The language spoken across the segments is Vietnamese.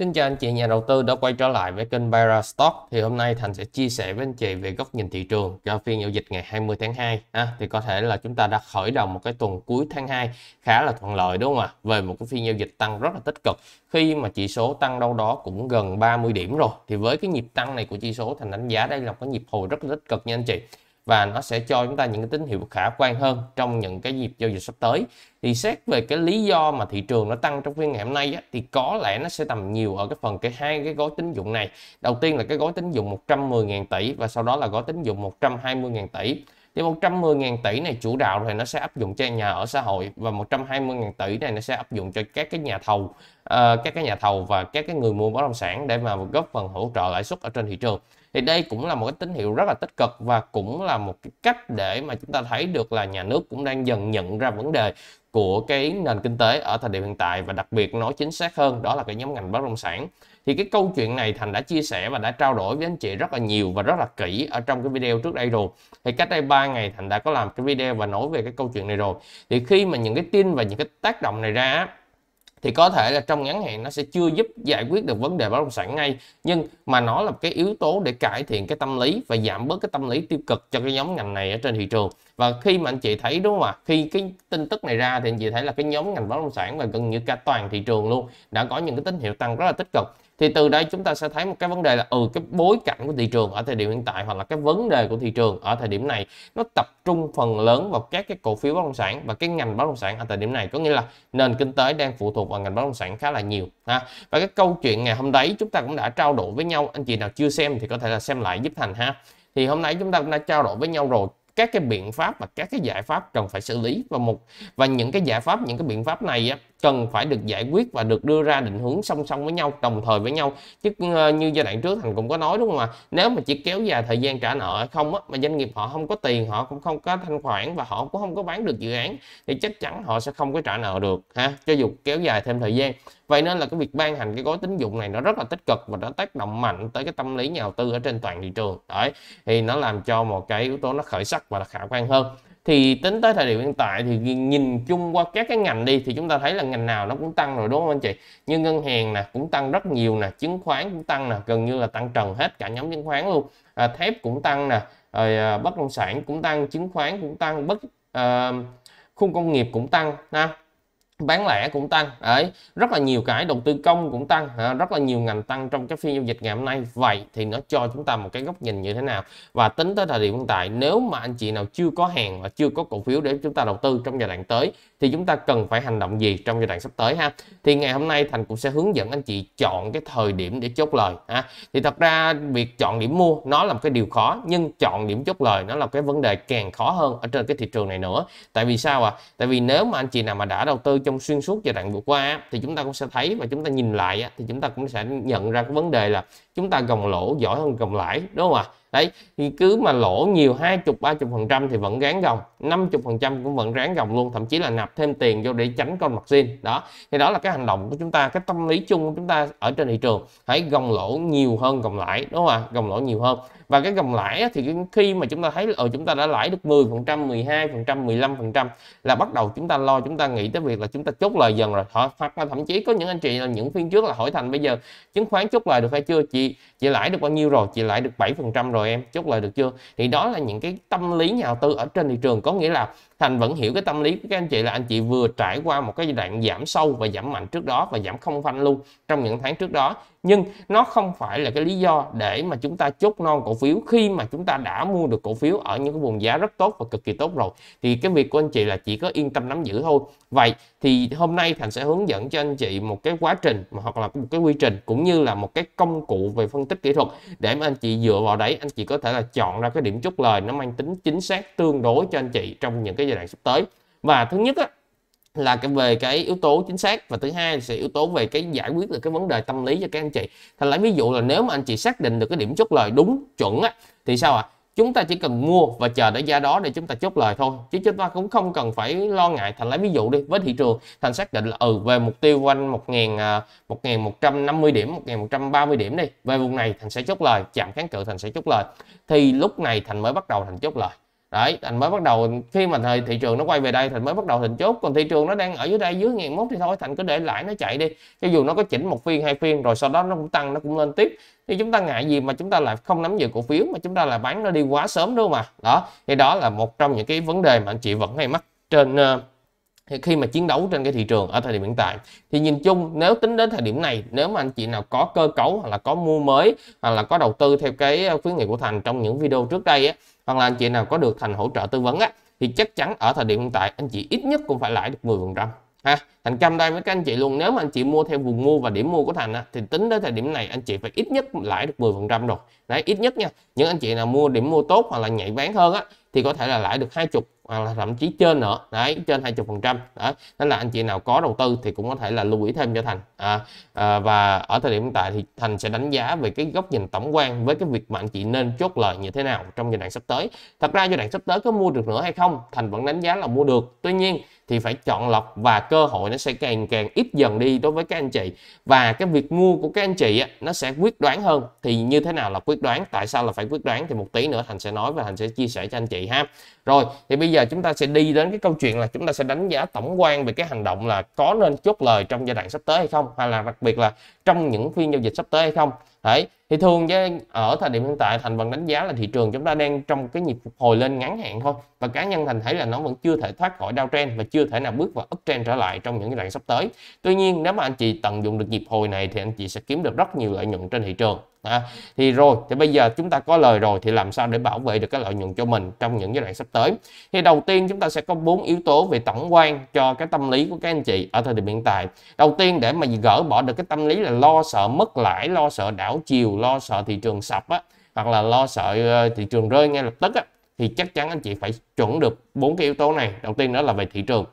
Xin chào anh chị nhà đầu tư đã quay trở lại với kênh Byra Stock. Thì hôm nay Thành sẽ chia sẻ với anh chị về góc nhìn thị trường cho phiên giao dịch ngày 20 tháng 2. À, thì có thể là chúng ta đã khởi đầu một cái tuần cuối tháng 2 khá là thuận lợi đúng không ạ? Về một cái phiên giao dịch tăng rất là tích cực. Khi mà chỉ số tăng đâu đó cũng gần 30 điểm rồi. Thì với cái nhịp tăng này của chỉ số Thành đánh giá đây là một cái nhịp hồi rất là tích cực nha anh chị và nó sẽ cho chúng ta những cái tín hiệu khả quan hơn trong những cái dịp giao dịch sắp tới thì xét về cái lý do mà thị trường nó tăng trong phiên ngày hôm nay á, thì có lẽ nó sẽ tầm nhiều ở cái phần cái hai cái gói tín dụng này đầu tiên là cái gói tín dụng 110.000 tỷ và sau đó là gói tín dụng 120.000 tỷ thì 110.000 tỷ này chủ đạo thì nó sẽ áp dụng cho nhà ở xã hội và 120.000 tỷ này nó sẽ áp dụng cho các cái nhà thầu uh, các cái nhà thầu và các cái người mua bất động sản để mà góp phần hỗ trợ lãi suất ở trên thị trường thì đây cũng là một cái tín hiệu rất là tích cực và cũng là một cái cách để mà chúng ta thấy được là nhà nước cũng đang dần nhận ra vấn đề của cái nền kinh tế ở thời điểm hiện tại và đặc biệt nói chính xác hơn đó là cái nhóm ngành bất động sản thì cái câu chuyện này thành đã chia sẻ và đã trao đổi với anh chị rất là nhiều và rất là kỹ ở trong cái video trước đây rồi thì cách đây 3 ngày thành đã có làm cái video và nói về cái câu chuyện này rồi thì khi mà những cái tin và những cái tác động này ra thì có thể là trong ngắn hạn nó sẽ chưa giúp giải quyết được vấn đề bất động sản ngay nhưng mà nó là cái yếu tố để cải thiện cái tâm lý và giảm bớt cái tâm lý tiêu cực cho cái nhóm ngành này ở trên thị trường và khi mà anh chị thấy đúng không ạ khi cái tin tức này ra thì anh chị thấy là cái nhóm ngành bất động sản và gần như cả toàn thị trường luôn đã có những cái tín hiệu tăng rất là tích cực thì từ đây chúng ta sẽ thấy một cái vấn đề là ừ cái bối cảnh của thị trường ở thời điểm hiện tại hoặc là cái vấn đề của thị trường ở thời điểm này nó tập trung phần lớn vào các cái cổ phiếu bất động sản và cái ngành bất động sản ở thời điểm này có nghĩa là nền kinh tế đang phụ thuộc vào ngành bất động sản khá là nhiều ha và cái câu chuyện ngày hôm đấy chúng ta cũng đã trao đổi với nhau anh chị nào chưa xem thì có thể là xem lại giúp thành ha thì hôm nay chúng ta cũng đã trao đổi với nhau rồi các cái biện pháp và các cái giải pháp cần phải xử lý và một và những cái giải pháp những cái biện pháp này á, cần phải được giải quyết và được đưa ra định hướng song song với nhau đồng thời với nhau chứ ờ, như giai đoạn trước thành cũng có nói đúng không ạ nếu mà chỉ kéo dài thời gian trả nợ không á, mà doanh nghiệp họ không có tiền họ cũng không có thanh khoản và họ cũng không có bán được dự án thì chắc chắn họ sẽ không có trả nợ được ha cho dù kéo dài thêm thời gian Vậy nên là cái việc ban hành cái gói tín dụng này nó rất là tích cực và nó tác động mạnh tới cái tâm lý nhà đầu tư ở trên toàn thị trường. Đấy, thì nó làm cho một cái yếu tố nó khởi sắc và là khả quan hơn. Thì tính tới thời điểm hiện tại thì nhìn chung qua các cái ngành đi thì chúng ta thấy là ngành nào nó cũng tăng rồi đúng không anh chị? Như ngân hàng nè cũng tăng rất nhiều nè, chứng khoán cũng tăng nè, gần như là tăng trần hết cả nhóm chứng khoán luôn. À, thép cũng tăng nè, rồi à, bất động sản cũng tăng, chứng khoán cũng tăng, bất à, khung công nghiệp cũng tăng ha bán lẻ cũng tăng đấy rất là nhiều cái đầu tư công cũng tăng rất là nhiều ngành tăng trong cái phiên giao dịch ngày hôm nay vậy thì nó cho chúng ta một cái góc nhìn như thế nào và tính tới thời điểm hiện tại nếu mà anh chị nào chưa có hàng và chưa có cổ phiếu để chúng ta đầu tư trong giai đoạn tới thì chúng ta cần phải hành động gì trong giai đoạn sắp tới ha thì ngày hôm nay thành cũng sẽ hướng dẫn anh chị chọn cái thời điểm để chốt lời ha thì thật ra việc chọn điểm mua nó là một cái điều khó nhưng chọn điểm chốt lời nó là cái vấn đề càng khó hơn ở trên cái thị trường này nữa tại vì sao ạ à? tại vì nếu mà anh chị nào mà đã đầu tư cho trong xuyên suốt giai đoạn vừa qua thì chúng ta cũng sẽ thấy và chúng ta nhìn lại thì chúng ta cũng sẽ nhận ra cái vấn đề là chúng ta gồng lỗ giỏi hơn gồng lãi đúng không ạ đấy thì cứ mà lỗ nhiều hai chục ba chục phần trăm thì vẫn ráng gồng năm chục phần trăm cũng vẫn ráng gồng luôn thậm chí là nạp thêm tiền vô để tránh con mặt xin đó thì đó là cái hành động của chúng ta cái tâm lý chung của chúng ta ở trên thị trường hãy gồng lỗ nhiều hơn gồng lãi đúng không ạ gồng lỗ nhiều hơn và cái gồng lãi thì khi mà chúng ta thấy ở ờ, chúng ta đã lãi được 10 phần trăm 12 phần trăm 15 phần trăm là bắt đầu chúng ta lo chúng ta nghĩ tới việc là chúng ta chốt lời dần rồi hoặc là thậm chí có những anh chị là những phiên trước là hỏi thành bây giờ chứng khoán chốt lời được hay chưa chị chị lãi được bao nhiêu rồi chị lãi được 7 phần trăm rồi rồi em chốt lời được chưa thì đó là những cái tâm lý nhà đầu tư ở trên thị trường có nghĩa là Thành vẫn hiểu cái tâm lý của các anh chị là anh chị vừa trải qua một cái giai đoạn giảm sâu và giảm mạnh trước đó và giảm không phanh luôn trong những tháng trước đó. Nhưng nó không phải là cái lý do để mà chúng ta chốt non cổ phiếu khi mà chúng ta đã mua được cổ phiếu ở những cái vùng giá rất tốt và cực kỳ tốt rồi. Thì cái việc của anh chị là chỉ có yên tâm nắm giữ thôi. Vậy thì hôm nay Thành sẽ hướng dẫn cho anh chị một cái quá trình hoặc là một cái quy trình cũng như là một cái công cụ về phân tích kỹ thuật để mà anh chị dựa vào đấy anh chị có thể là chọn ra cái điểm chốt lời nó mang tính chính xác tương đối cho anh chị trong những cái giai đoạn sắp tới và thứ nhất á, là cái về cái yếu tố chính xác và thứ hai là sẽ yếu tố về cái giải quyết được cái vấn đề tâm lý cho các anh chị thành lấy ví dụ là nếu mà anh chị xác định được cái điểm chốt lời đúng chuẩn á, thì sao ạ à? chúng ta chỉ cần mua và chờ đến giá đó để chúng ta chốt lời thôi chứ chúng ta cũng không cần phải lo ngại thành lấy ví dụ đi với thị trường thành xác định là ừ về mục tiêu quanh à, năm mươi điểm một một nghìn trăm ba mươi điểm đi về vùng này thành sẽ chốt lời chạm kháng cự thành sẽ chốt lời thì lúc này thành mới bắt đầu thành chốt lời đấy thành mới bắt đầu khi mà thời thị trường nó quay về đây thành mới bắt đầu thành chốt còn thị trường nó đang ở dưới đây dưới ngàn mốt thì thôi thành cứ để lãi nó chạy đi cho dù nó có chỉnh một phiên hai phiên rồi sau đó nó cũng tăng nó cũng lên tiếp thì chúng ta ngại gì mà chúng ta lại không nắm giữ cổ phiếu mà chúng ta lại bán nó đi quá sớm đúng không ạ à? đó thì đó là một trong những cái vấn đề mà anh chị vẫn hay mắc trên uh, thì khi mà chiến đấu trên cái thị trường ở thời điểm hiện tại thì nhìn chung nếu tính đến thời điểm này nếu mà anh chị nào có cơ cấu hoặc là có mua mới hoặc là có đầu tư theo cái ờ, khuyến nghị của thành trong những video trước đây á, hoặc là anh chị nào có được thành hỗ trợ tư vấn á, thì chắc chắn ở thời điểm hiện tại anh chị ít nhất cũng phải lãi được 10% ha thành cam đây với các anh chị luôn nếu mà anh chị mua theo vùng mua và điểm mua của thành á, thì tính tới thời điểm này anh chị phải ít nhất lãi được 10 phần trăm rồi đấy ít nhất nha những anh chị nào mua điểm mua tốt hoặc là nhảy bán hơn á thì có thể là lãi được hai chục hoặc là thậm chí trên nữa đấy trên 20 phần trăm đó nên là anh chị nào có đầu tư thì cũng có thể là lưu ý thêm cho thành à, à, và ở thời điểm hiện tại thì thành sẽ đánh giá về cái góc nhìn tổng quan với cái việc mà anh chị nên chốt lời như thế nào trong giai đoạn sắp tới thật ra giai đoạn sắp tới có mua được nữa hay không thành vẫn đánh giá là mua được tuy nhiên thì phải chọn lọc và cơ hội nó sẽ càng càng ít dần đi đối với các anh chị và cái việc mua của các anh chị á, nó sẽ quyết đoán hơn thì như thế nào là quyết đoán tại sao là phải quyết đoán thì một tí nữa thành sẽ nói và thành sẽ chia sẻ cho anh chị ha rồi thì bây giờ chúng ta sẽ đi đến cái câu chuyện là chúng ta sẽ đánh giá tổng quan về cái hành động là có nên chốt lời trong giai đoạn sắp tới hay không hay là đặc biệt là trong những phiên giao dịch sắp tới hay không đấy thì thường ở thời điểm hiện tại thành vẫn đánh giá là thị trường chúng ta đang trong cái nhịp phục hồi lên ngắn hạn thôi và cá nhân thành thấy là nó vẫn chưa thể thoát khỏi downtrend và chưa thể nào bước vào uptrend trở lại trong những giai đoạn sắp tới tuy nhiên nếu mà anh chị tận dụng được nhịp hồi này thì anh chị sẽ kiếm được rất nhiều lợi nhuận trên thị trường à, thì rồi thì bây giờ chúng ta có lời rồi thì làm sao để bảo vệ được cái lợi nhuận cho mình trong những giai đoạn sắp tới thì đầu tiên chúng ta sẽ có bốn yếu tố về tổng quan cho cái tâm lý của các anh chị ở thời điểm hiện tại đầu tiên để mà gỡ bỏ được cái tâm lý là lo sợ mất lãi lo sợ đảo chiều lo sợ thị trường sập á hoặc là lo sợ ờ, thị trường rơi ngay lập tức á, thì chắc chắn anh chị phải chuẩn được bốn cái yếu tố này đầu tiên đó là về thị trường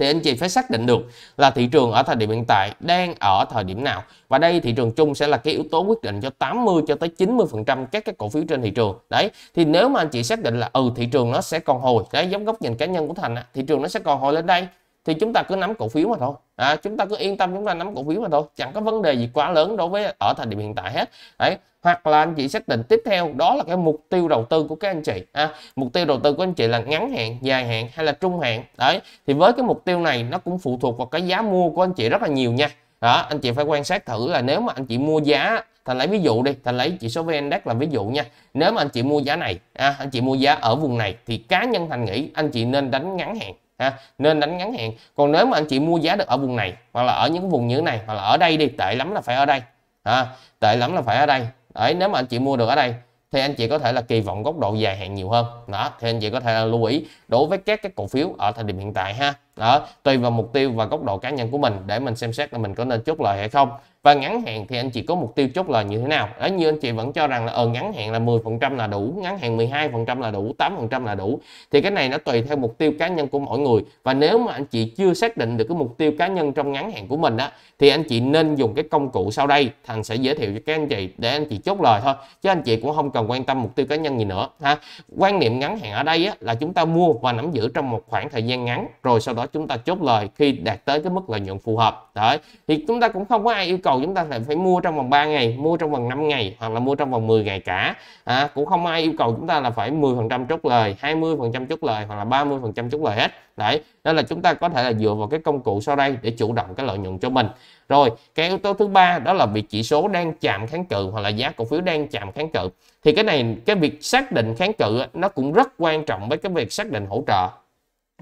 thì anh chị phải xác định được là thị trường ở thời điểm hiện tại đang ở thời điểm nào và đây thị trường chung sẽ là cái yếu tố quyết định cho 80 cho tới 90% phần trăm các cái cổ phiếu trên thị trường đấy thì nếu mà anh chị xác định là ừ thị trường nó sẽ còn hồi đấy giống góc nhìn cá nhân của thành thị trường nó sẽ còn hồi lên đây thì chúng ta cứ nắm cổ phiếu mà thôi à, chúng ta cứ yên tâm chúng ta nắm cổ phiếu mà thôi chẳng có vấn đề gì quá lớn đối với ở thời điểm hiện tại hết đấy hoặc là anh chị xác định tiếp theo đó là cái mục tiêu đầu tư của các anh chị à, mục tiêu đầu tư của anh chị là ngắn hạn dài hạn hay là trung hạn đấy thì với cái mục tiêu này nó cũng phụ thuộc vào cái giá mua của anh chị rất là nhiều nha đó anh chị phải quan sát thử là nếu mà anh chị mua giá thành lấy ví dụ đi thành lấy chỉ số vn index là ví dụ nha nếu mà anh chị mua giá này à, anh chị mua giá ở vùng này thì cá nhân thành nghĩ anh chị nên đánh ngắn hạn ha nên đánh ngắn hạn còn nếu mà anh chị mua giá được ở vùng này hoặc là ở những vùng như thế này hoặc là ở đây đi tệ lắm là phải ở đây ha tệ lắm là phải ở đây đấy nếu mà anh chị mua được ở đây thì anh chị có thể là kỳ vọng góc độ dài hạn nhiều hơn đó thì anh chị có thể là lưu ý đối với các cái cổ phiếu ở thời điểm hiện tại ha đó tùy vào mục tiêu và góc độ cá nhân của mình để mình xem xét là mình có nên chốt lời hay không và ngắn hạn thì anh chị có mục tiêu chốt lời như thế nào đó như anh chị vẫn cho rằng là ở ờ, ngắn hạn là 10% là đủ ngắn hạn 12% là đủ 8% là đủ thì cái này nó tùy theo mục tiêu cá nhân của mỗi người và nếu mà anh chị chưa xác định được cái mục tiêu cá nhân trong ngắn hạn của mình á thì anh chị nên dùng cái công cụ sau đây thằng sẽ giới thiệu cho các anh chị để anh chị chốt lời thôi chứ anh chị cũng không cần quan tâm mục tiêu cá nhân gì nữa ha quan niệm ngắn hạn ở đây á, là chúng ta mua và nắm giữ trong một khoảng thời gian ngắn rồi sau đó chúng ta chốt lời khi đạt tới cái mức lợi nhuận phù hợp đấy thì chúng ta cũng không có ai yêu cầu cầu chúng ta lại phải mua trong vòng 3 ngày mua trong vòng 5 ngày hoặc là mua trong vòng 10 ngày cả à, cũng không ai yêu cầu chúng ta là phải 10 phần trăm chốt lời 20 phần trăm chốt lời hoặc là 30 phần trăm chốt lời hết đấy đó là chúng ta có thể là dựa vào cái công cụ sau đây để chủ động cái lợi nhuận cho mình rồi cái yếu tố thứ ba đó là việc chỉ số đang chạm kháng cự hoặc là giá cổ phiếu đang chạm kháng cự thì cái này cái việc xác định kháng cự nó cũng rất quan trọng với cái việc xác định hỗ trợ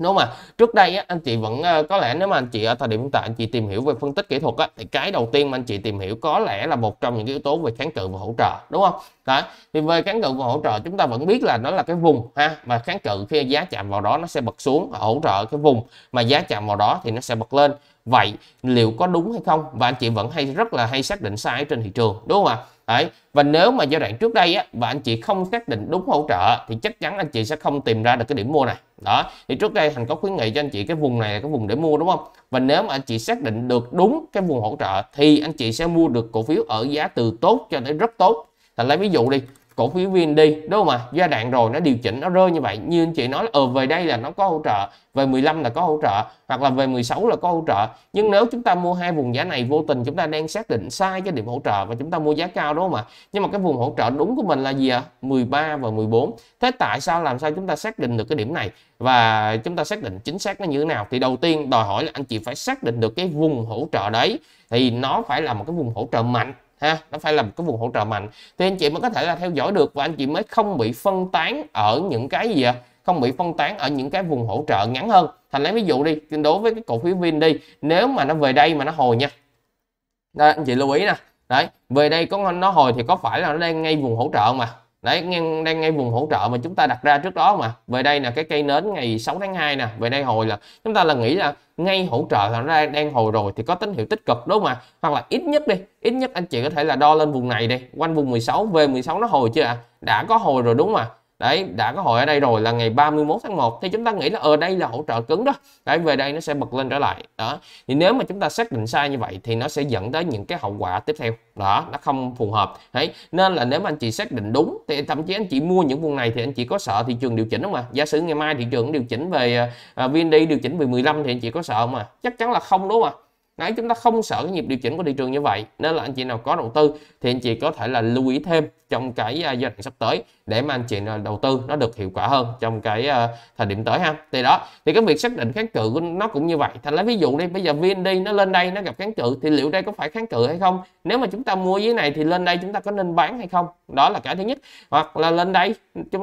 nếu mà trước đây á, anh chị vẫn ờ, có lẽ nếu mà anh chị ở thời điểm hiện tại anh chị tìm hiểu về phân tích kỹ thuật á, thì cái đầu tiên mà anh chị tìm hiểu có lẽ là một trong những yếu tố về kháng cự và hỗ trợ đúng không đấy thì về kháng cự và hỗ trợ chúng ta vẫn biết là nó là cái vùng ha mà kháng cự khi giá chạm vào đó nó sẽ bật xuống hỗ trợ cái vùng mà giá chạm vào đó thì nó sẽ bật lên vậy liệu có đúng hay không và anh chị vẫn hay rất là hay xác định sai trên thị trường đúng không ạ Đấy. Và nếu mà giai đoạn trước đây á, và anh chị không xác định đúng hỗ trợ thì chắc chắn anh chị sẽ không tìm ra được cái điểm mua này. Đó. Thì trước đây Thành có khuyến nghị cho anh chị cái vùng này là cái vùng để mua đúng không? Và nếu mà anh chị xác định được đúng cái vùng hỗ trợ thì anh chị sẽ mua được cổ phiếu ở giá từ tốt cho tới rất tốt. Thành lấy ví dụ đi, cổ phiếu VN đi đúng không ạ giai đoạn rồi nó điều chỉnh nó rơi như vậy như anh chị nói là ờ về đây là nó có hỗ trợ về 15 là có hỗ trợ hoặc là về 16 là có hỗ trợ nhưng nếu chúng ta mua hai vùng giá này vô tình chúng ta đang xác định sai cái điểm hỗ trợ và chúng ta mua giá cao đúng không ạ nhưng mà cái vùng hỗ trợ đúng của mình là gì ạ à? 13 và 14 thế tại sao làm sao chúng ta xác định được cái điểm này và chúng ta xác định chính xác nó như thế nào thì đầu tiên đòi hỏi là anh chị phải xác định được cái vùng hỗ trợ đấy thì nó phải là một cái vùng hỗ trợ mạnh ha nó phải là một cái vùng hỗ trợ mạnh thì anh chị mới có thể là theo dõi được và anh chị mới không bị phân tán ở những cái gì à? không bị phân tán ở những cái vùng hỗ trợ ngắn hơn thành lấy ví dụ đi đối với cái cổ phiếu vin đi nếu mà nó về đây mà nó hồi nha đây, anh chị lưu ý nè đấy về đây có nó hồi thì có phải là nó đang ngay vùng hỗ trợ mà đấy ngang đang ngay vùng hỗ trợ mà chúng ta đặt ra trước đó mà về đây là cái cây nến ngày 6 tháng 2 nè về đây hồi là chúng ta là nghĩ là ngay hỗ trợ là ra đang hồi rồi thì có tín hiệu tích cực đúng không ạ hoặc là ít nhất đi ít nhất anh chị có thể là đo lên vùng này đi quanh vùng 16 về 16 nó hồi chưa ạ à? đã có hồi rồi đúng không ạ đấy đã có hội ở đây rồi là ngày 31 tháng 1 thì chúng ta nghĩ là ở ờ, đây là hỗ trợ cứng đó đấy về đây nó sẽ bật lên trở lại đó thì nếu mà chúng ta xác định sai như vậy thì nó sẽ dẫn tới những cái hậu quả tiếp theo đó nó không phù hợp đấy nên là nếu mà anh chị xác định đúng thì thậm chí anh chị mua những vùng này thì anh chị có sợ thị trường điều chỉnh không mà giả sử ngày mai thị trường điều chỉnh về uh, ờ, ờ, VND điều chỉnh về 15 thì anh chị có sợ không mà chắc chắn là không đúng không ạ nãy chúng ta không sợ cái nhịp điều chỉnh của thị trường như vậy nên là anh chị nào có đầu tư thì anh chị có thể là lưu ý thêm trong cái à, giai đoạn sắp tới để mà anh chị à, đầu tư nó được hiệu quả hơn trong cái à, thời điểm tới ha thì đó thì cái việc xác định kháng cự của nó cũng như vậy thành lấy ví dụ đi bây giờ VND nó lên đây nó gặp kháng cự thì liệu đây có phải kháng cự hay không nếu mà chúng ta mua dưới này thì lên đây chúng ta có nên bán hay không đó là cái thứ nhất hoặc là lên đây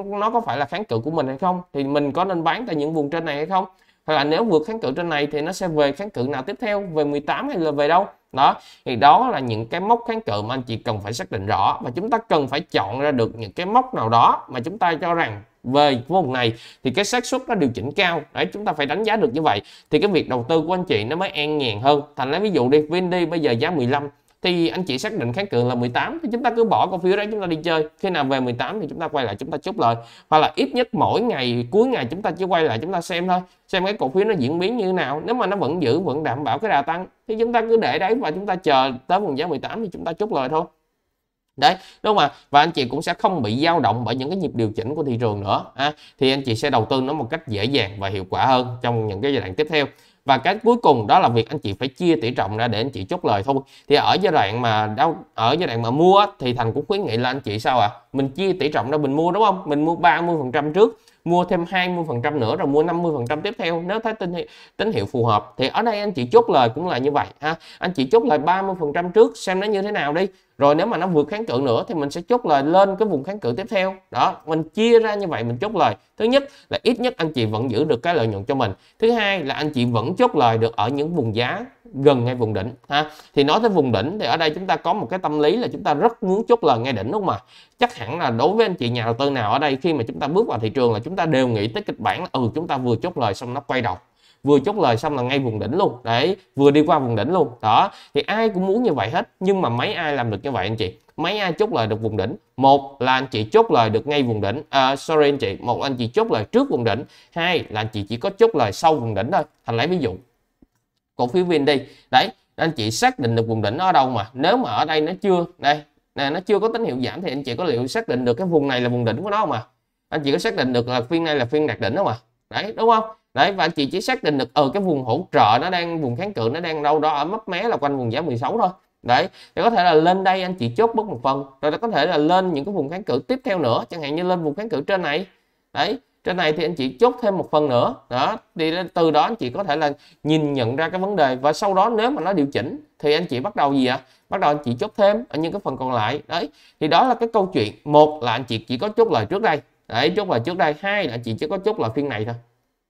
nó có phải là kháng cự của mình hay không thì mình có nên bán tại những vùng trên này hay không hoặc là nếu vượt kháng cự trên này thì nó sẽ về kháng cự nào tiếp theo về 18 hay là về đâu đó thì đó là những cái mốc kháng cự mà anh chị cần phải xác định rõ và chúng ta cần phải chọn ra được những cái mốc nào đó mà chúng ta cho rằng về vùng này thì cái xác suất nó điều chỉnh cao đấy chúng ta phải đánh giá được như vậy thì cái việc đầu tư của anh chị nó mới an nhàn hơn thành lấy ví dụ đi Vindy bây giờ giá 15 thì anh chị xác định kháng cự là 18 thì chúng ta cứ bỏ cổ phiếu đó chúng ta đi chơi khi nào về 18 thì chúng ta quay lại chúng ta chốt lời hoặc là ít nhất mỗi ngày cuối ngày chúng ta chỉ quay lại chúng ta xem thôi xem cái cổ phiếu nó diễn biến như thế nào nếu mà nó vẫn giữ vẫn đảm bảo cái đà tăng thì chúng ta cứ để đấy và chúng ta chờ tới vùng giá 18 thì chúng ta chốt lời thôi đấy đúng không ạ và anh chị cũng sẽ không bị dao động bởi những cái nhịp điều chỉnh của thị trường nữa à, thì anh chị sẽ đầu tư nó một cách dễ dàng và hiệu quả hơn trong những cái giai đoạn tiếp theo và cái cuối cùng đó là việc anh chị phải chia tỷ trọng ra để anh chị chốt lời thôi thì ở giai đoạn mà đau ở giai đoạn mà mua thì thành cũng khuyến nghị là anh chị sao ạ à? mình chia tỷ trọng ra mình mua đúng không mình mua 30 phần trăm trước mua thêm 20% nữa rồi mua 50% tiếp theo nếu thấy tín hiệu, tín hiệu phù hợp thì ở đây anh chị chốt lời cũng là như vậy ha anh chị chốt lời 30% trước xem nó như thế nào đi rồi nếu mà nó vượt kháng cự nữa thì mình sẽ chốt lời lên cái vùng kháng cự tiếp theo đó mình chia ra như vậy mình chốt lời thứ nhất là ít nhất anh chị vẫn giữ được cái lợi nhuận cho mình thứ hai là anh chị vẫn chốt lời được ở những vùng giá gần ngay vùng đỉnh ha thì nói tới vùng đỉnh thì ở đây chúng ta có một cái tâm lý là chúng ta rất muốn chốt lời ngay đỉnh đúng không ạ chắc hẳn là đối với anh chị nhà đầu tư nào ở đây khi mà chúng ta bước vào thị trường là chúng ta đều nghĩ tới kịch bản ừ chúng ta vừa chốt lời xong nó quay đầu vừa chốt lời xong là ngay vùng đỉnh luôn đấy vừa đi qua vùng đỉnh luôn đó thì ai cũng muốn như vậy hết nhưng mà mấy ai làm được như vậy anh chị mấy ai chốt lời được vùng đỉnh một là anh chị chốt lời được ngay vùng đỉnh à, sorry anh chị một là anh chị chốt lời trước vùng đỉnh hai là anh chị chỉ có chốt lời sau vùng đỉnh thôi thành lấy ví dụ cổ phiếu vin đi đấy anh chị xác định được vùng đỉnh ở đâu mà nếu mà ở đây nó chưa đây nè nó chưa có tín hiệu giảm thì anh chị có liệu xác định được cái vùng này là vùng đỉnh của nó mà anh chị có xác định được là phiên này là phiên đạt đỉnh không à đấy đúng không đấy và anh chị chỉ xác định được ở ừ, cái vùng hỗ trợ nó đang vùng kháng cự nó đang đâu đó ở mấp mé là quanh vùng giá 16 thôi đấy thì có thể là lên đây anh chị chốt bớt một phần rồi có thể là lên những cái vùng kháng cự tiếp theo nữa chẳng hạn như lên vùng kháng cự trên này đấy trên này thì anh chị chốt thêm một phần nữa đó đi từ đó anh chị có thể là nhìn nhận ra cái vấn đề và sau đó nếu mà nó điều chỉnh thì anh chị bắt đầu gì ạ bắt đầu anh chị chốt thêm ở những cái phần còn lại đấy thì đó là cái câu chuyện một là anh chị chỉ có chốt lời trước đây đấy chốt lời trước đây hai là anh chị chỉ có chốt lời phiên này thôi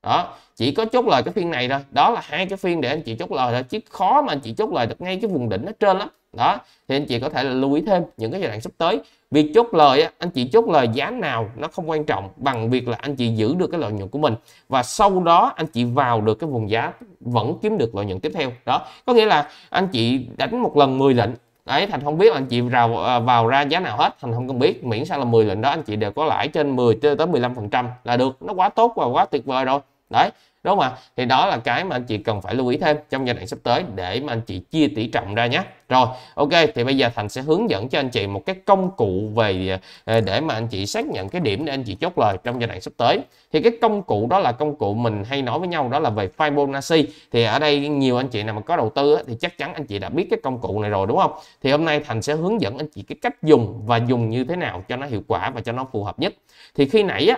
đó chỉ có chốt lời cái phiên này thôi đó là hai cái phiên để anh chị chốt lời thôi chứ khó mà anh chị chốt lời được ngay cái vùng đỉnh nó trên lắm đó thì anh chị có thể là lưu ý thêm những cái giai đoạn sắp tới việc chốt lời anh chị chốt lời giá nào nó không quan trọng bằng việc là anh chị giữ được cái lợi nhuận của mình và sau đó anh chị vào được cái vùng giá vẫn kiếm được lợi nhuận tiếp theo đó có nghĩa là anh chị đánh một lần 10 lệnh ấy thành không biết là anh chị vào à, vào ra giá nào hết thành không cần biết miễn sao là 10 lệnh đó anh chị đều có lãi trên 10 tới 15 phần trăm là được nó quá tốt và quá tuyệt vời rồi đấy đúng không ạ thì đó là cái mà anh chị cần phải lưu ý thêm trong giai đoạn sắp tới để mà anh chị chia tỷ trọng ra nhé rồi ok thì bây giờ thành sẽ hướng dẫn cho anh chị một cái công cụ về ờ, để mà anh chị xác nhận cái điểm để anh chị chốt lời trong giai đoạn sắp tới thì cái công cụ đó là công cụ mình hay nói với nhau đó là về Fibonacci thì ở đây nhiều anh chị nào mà có đầu tư thì chắc chắn anh chị đã biết cái công cụ này rồi đúng không thì hôm nay thành sẽ hướng dẫn anh chị cái cách dùng và dùng như thế nào cho nó hiệu quả và cho nó phù hợp nhất thì khi nãy á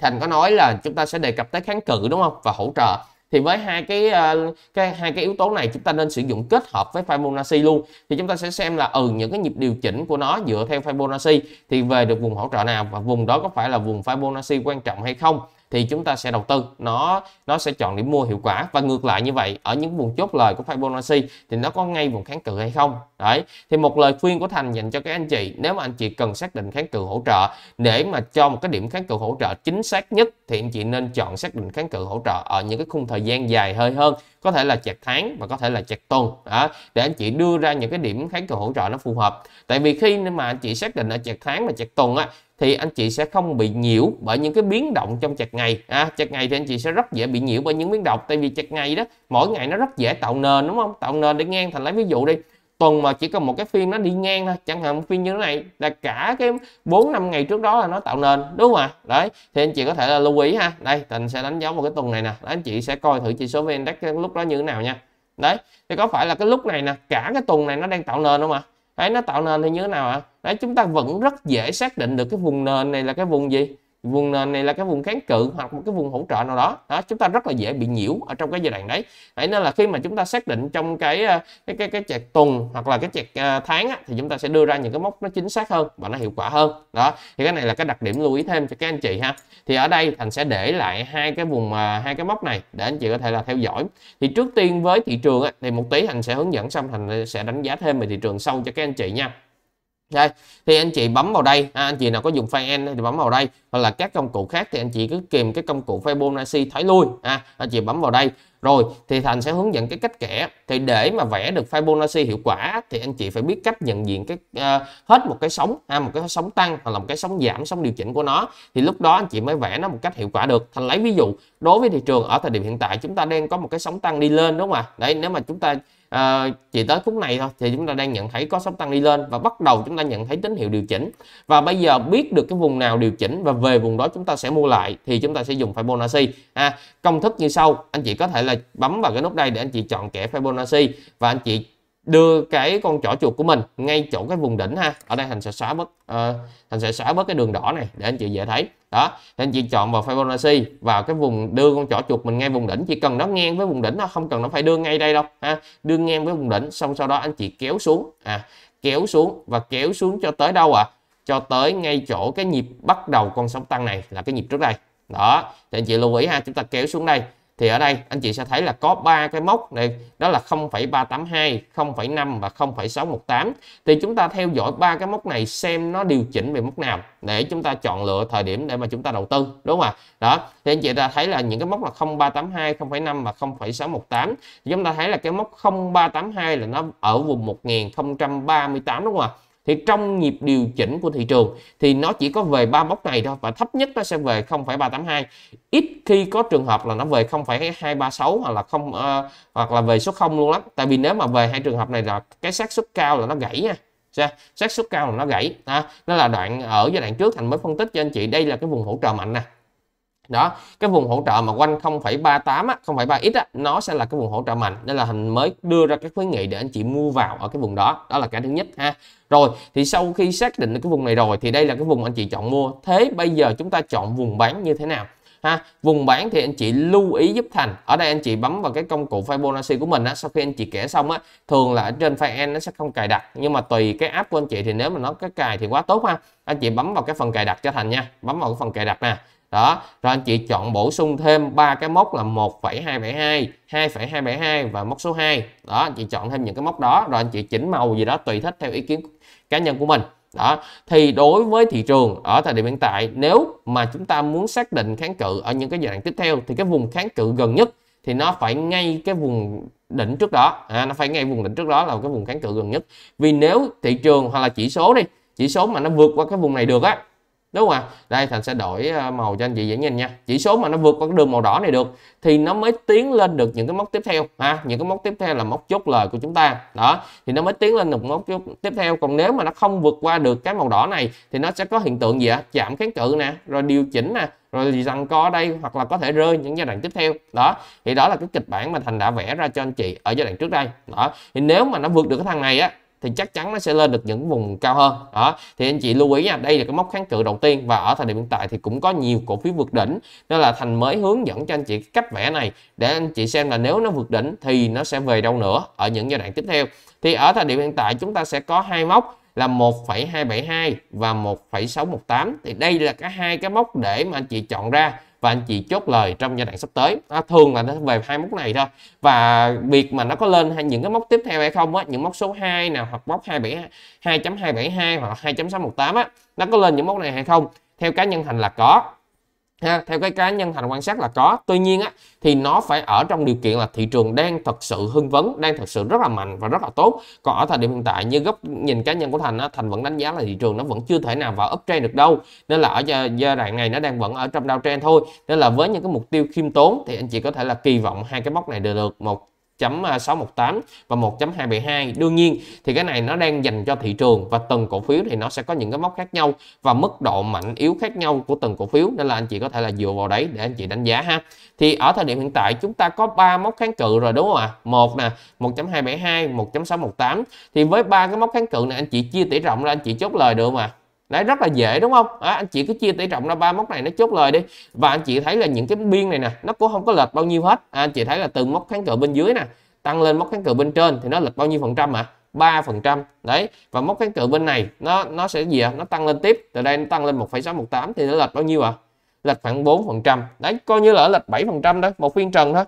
Thành có nói là chúng ta sẽ đề cập tới kháng cự đúng không và hỗ trợ thì với hai cái ờ, cái hai cái yếu tố này chúng ta nên sử dụng kết hợp với Fibonacci luôn thì chúng ta sẽ xem là ừ những cái nhịp điều chỉnh của nó dựa theo Fibonacci thì về được vùng hỗ trợ nào và vùng đó có phải là vùng Fibonacci quan trọng hay không thì chúng ta sẽ đầu tư nó nó sẽ chọn điểm mua hiệu quả và ngược lại như vậy ở những vùng chốt lời của Fibonacci thì nó có ngay vùng kháng cự hay không đấy thì một lời khuyên của Thành dành cho các anh chị nếu mà anh chị cần xác định kháng cự hỗ trợ để mà cho một cái điểm kháng cự hỗ trợ chính xác nhất thì anh chị nên chọn xác định kháng cự hỗ trợ ở những cái khung thời gian dài hơi hơn có thể là chặt tháng và có thể là chặt tuần đó để anh chị đưa ra những cái điểm kháng cự hỗ trợ nó phù hợp tại vì khi mà anh chị xác định ở chặt tháng và chặt tuần á thì anh chị sẽ không bị nhiễu bởi những cái biến động trong chặt ngày à, chặt ngày thì anh chị sẽ rất dễ bị nhiễu bởi những biến động tại vì chặt ngày đó mỗi ngày nó rất dễ tạo nền đúng không tạo nền để ngang thành lấy ví dụ đi tuần mà chỉ có một cái phiên nó đi ngang thôi chẳng hạn một phiên như thế này là cả cái bốn năm ngày trước đó là nó tạo nền đúng không ạ đấy thì anh chị có thể là lưu ý ha đây tình sẽ đánh dấu một cái tuần này nè đấy, anh chị sẽ coi thử chỉ số vn index lúc đó như thế nào nha đấy thì có phải là cái lúc này nè cả cái tuần này nó đang tạo nền đúng không ạ đấy nó tạo nền thì như thế nào ạ à? đấy chúng ta vẫn rất dễ xác định được cái vùng nền này là cái vùng gì vùng nền này là cái vùng kháng cự hoặc một cái vùng hỗ trợ nào đó đó chúng ta rất là dễ bị nhiễu ở trong cái giai đoạn đấy vậy nên là khi mà chúng ta xác định trong cái ờ, cái cái cái chạc tuần hoặc là cái chạc ờ, tháng á, thì chúng ta sẽ đưa ra những cái mốc nó chính xác hơn và nó hiệu quả hơn đó thì cái này là cái đặc điểm lưu ý thêm cho các anh chị ha thì ở đây thành sẽ để lại hai cái vùng ờ, hai cái mốc này để anh chị có thể là theo dõi thì trước tiên với thị trường á, thì một tí thành sẽ hướng dẫn xong thành sẽ đánh giá thêm về thị trường sâu cho các anh chị nha Okay. Thì anh chị bấm vào đây, à, anh chị nào có dùng file thì bấm vào đây hoặc là các công cụ khác thì anh chị cứ kìm cái công cụ Fibonacci thoái lui à, anh chị bấm vào đây. Rồi thì Thành sẽ hướng dẫn cái cách kẻ thì để mà vẽ được Fibonacci hiệu quả thì anh chị phải biết cách nhận diện cái uh, hết một cái sóng ha, à, một cái sóng tăng hoặc là một cái sóng giảm sóng điều chỉnh của nó thì lúc đó anh chị mới vẽ nó một cách hiệu quả được. Thành lấy ví dụ đối với thị trường ở thời điểm hiện tại chúng ta đang có một cái sóng tăng đi lên đúng không ạ? Đấy nếu mà chúng ta à, ờ, chỉ tới phút này thôi thì chúng ta đang nhận thấy có sóng tăng đi lên và bắt đầu chúng ta nhận thấy tín hiệu điều chỉnh và bây giờ biết được cái vùng nào điều chỉnh và về vùng đó chúng ta sẽ mua lại thì chúng ta sẽ dùng Fibonacci à, công thức như sau anh chị có thể là bấm vào cái nút đây để anh chị chọn kẻ Fibonacci và anh chị đưa cái con trỏ chuột của mình ngay chỗ cái vùng đỉnh ha ở đây thành sẽ xóa bớt uh, thành sẽ xóa bớt cái đường đỏ này để anh chị dễ thấy đó để anh chị chọn vào Fibonacci vào cái vùng đưa con trỏ chuột mình ngay vùng đỉnh chỉ cần nó ngang với vùng đỉnh nó không cần nó phải đưa ngay đây đâu ha đưa ngang với vùng đỉnh xong sau đó anh chị kéo xuống à kéo xuống và kéo xuống cho tới đâu ạ à? cho tới ngay chỗ cái nhịp bắt đầu con sóng tăng này là cái nhịp trước đây đó thì anh chị lưu ý ha chúng ta kéo xuống đây thì ở đây anh chị sẽ thấy là có ba cái mốc này đó là 0,382 0,5 và 0,618 thì chúng ta theo dõi ba cái mốc này xem nó điều chỉnh về mốc nào để chúng ta chọn lựa thời điểm để mà chúng ta đầu tư đúng không ạ đó thì anh chị ta thấy là những cái mốc là 0382 0,5 và 0,618 chúng ta thấy là cái mốc 0382 là nó ở vùng 1038 đúng không ạ thì trong nhịp điều chỉnh của thị trường thì nó chỉ có về ba mốc này thôi và thấp nhất nó sẽ về 0,382 ít khi có trường hợp là nó về 0,236 hoặc là không uh, hoặc là về số 0 luôn lắm tại vì nếu mà về hai trường hợp này là cái xác suất cao là nó gãy nha xác suất cao là nó gãy à, nó là đoạn ở giai đoạn trước thành mới phân tích cho anh chị đây là cái vùng hỗ trợ mạnh nè đó cái vùng hỗ trợ mà quanh 0,38 á, 0,3x á, nó sẽ là cái vùng hỗ trợ mạnh nên là hình mới đưa ra các khuyến nghị để anh chị mua vào ở cái vùng đó đó là cái thứ nhất ha rồi thì sau khi xác định được cái vùng này rồi thì đây là cái vùng anh chị chọn mua thế bây giờ chúng ta chọn vùng bán như thế nào ha vùng bán thì anh chị lưu ý giúp thành ở đây anh chị bấm vào cái công cụ Fibonacci của mình á sau khi anh chị kể xong á thường là ở trên file nó sẽ không cài đặt nhưng mà tùy cái app của anh chị thì nếu mà nó cái cài thì quá tốt ha anh chị bấm vào cái phần cài đặt cho thành nha bấm vào cái phần cài đặt nè đó rồi anh chị chọn bổ sung thêm ba cái mốc là 1,272 2,272 và mốc số 2 đó anh chị chọn thêm những cái mốc đó rồi anh chị chỉnh màu gì đó tùy thích theo ý kiến cá nhân của mình đó thì đối với thị trường ở thời điểm hiện tại nếu mà chúng ta muốn xác định kháng cự ở những cái giai đoạn tiếp theo thì cái vùng kháng cự gần nhất thì nó phải ngay cái vùng đỉnh trước đó à, nó phải ngay vùng đỉnh trước đó là cái vùng kháng cự gần nhất vì nếu thị trường hoặc là chỉ số đi chỉ số mà nó vượt qua cái vùng này được á đúng không ạ đây thành sẽ đổi ờ, màu cho anh chị dễ nhìn nha chỉ số mà nó vượt qua cái đường màu đỏ này được thì nó mới tiến lên được những cái mốc tiếp theo ha những cái mốc tiếp theo là mốc chốt lời của chúng ta đó thì nó mới tiến lên được mốc chốt tiếp theo còn nếu mà nó không vượt qua được cái màu đỏ này thì nó sẽ có hiện tượng gì ạ chạm kháng cự nè rồi điều chỉnh nè rồi thì rằng co đây hoặc là có thể rơi những giai đoạn tiếp theo đó thì đó là cái kịch bản mà thành đã vẽ ra cho anh chị ở giai đoạn trước đây đó thì nếu mà nó vượt được cái thằng này á thì chắc chắn nó sẽ lên được những vùng cao hơn đó thì anh chị lưu ý nha đây là cái mốc kháng cự đầu tiên và ở thời điểm hiện tại thì cũng có nhiều cổ phiếu vượt đỉnh nên là thành mới hướng dẫn cho anh chị cách vẽ này để anh chị xem là nếu nó vượt đỉnh thì nó sẽ về đâu nữa ở những giai đoạn tiếp theo thì ở thời điểm hiện tại chúng ta sẽ có hai mốc là 1,272 và 1,618 thì đây là cả hai cái mốc để mà anh chị chọn ra và anh chị chốt lời trong giai đoạn sắp tới à, thường là nó về hai mốc này thôi và việc mà nó có lên hay những cái mốc tiếp theo hay không á những mốc số 2 nào hoặc mốc 272 hoặc 2.618 á nó có lên những mốc này hay không theo cá nhân thành là có ha, theo cái cá nhân thành quan sát là có tuy nhiên á, thì nó phải ở trong điều kiện là thị trường đang thật sự hưng vấn đang thật sự rất là mạnh và rất là tốt còn ở thời điểm hiện tại như góc nhìn cá nhân của thành á, thành vẫn đánh giá là thị trường nó vẫn chưa thể nào vào uptrend được đâu nên là ở giai đoạn này nó đang vẫn ở trong downtrend thôi nên là với những cái mục tiêu khiêm tốn thì anh chị có thể là kỳ vọng hai cái mốc này đều được một 1.618 và 1.272. Đương nhiên thì cái này nó đang dành cho thị trường và từng cổ phiếu thì nó sẽ có những cái mốc khác nhau và mức độ mạnh yếu khác nhau của từng cổ phiếu nên là anh chị có thể là dựa vào đấy để anh chị đánh giá ha. Thì ở thời điểm hiện tại chúng ta có ba mốc kháng cự rồi đúng không ạ? À? Một nè, 1.272, 1.618. Thì với ba cái mốc kháng cự này anh chị chia tỷ rộng ra anh chị chốt lời được mà Đấy, rất là dễ đúng không? À, anh chị cứ chia tỷ trọng ra ba mốc này nó chốt lời đi và anh chị thấy là những cái biên này nè nó cũng không có lệch bao nhiêu hết à, anh chị thấy là từ mốc kháng cự bên dưới nè tăng lên mốc kháng cự bên trên thì nó lệch bao nhiêu phần trăm ạ? ba phần trăm đấy và mốc kháng cự bên này nó nó sẽ gì ạ? À? Nó tăng lên tiếp từ đây nó tăng lên 1,618 thì nó lệch bao nhiêu ạ? À? Lệch khoảng 4% đấy coi như là lệch 7% đó một phiên trần đó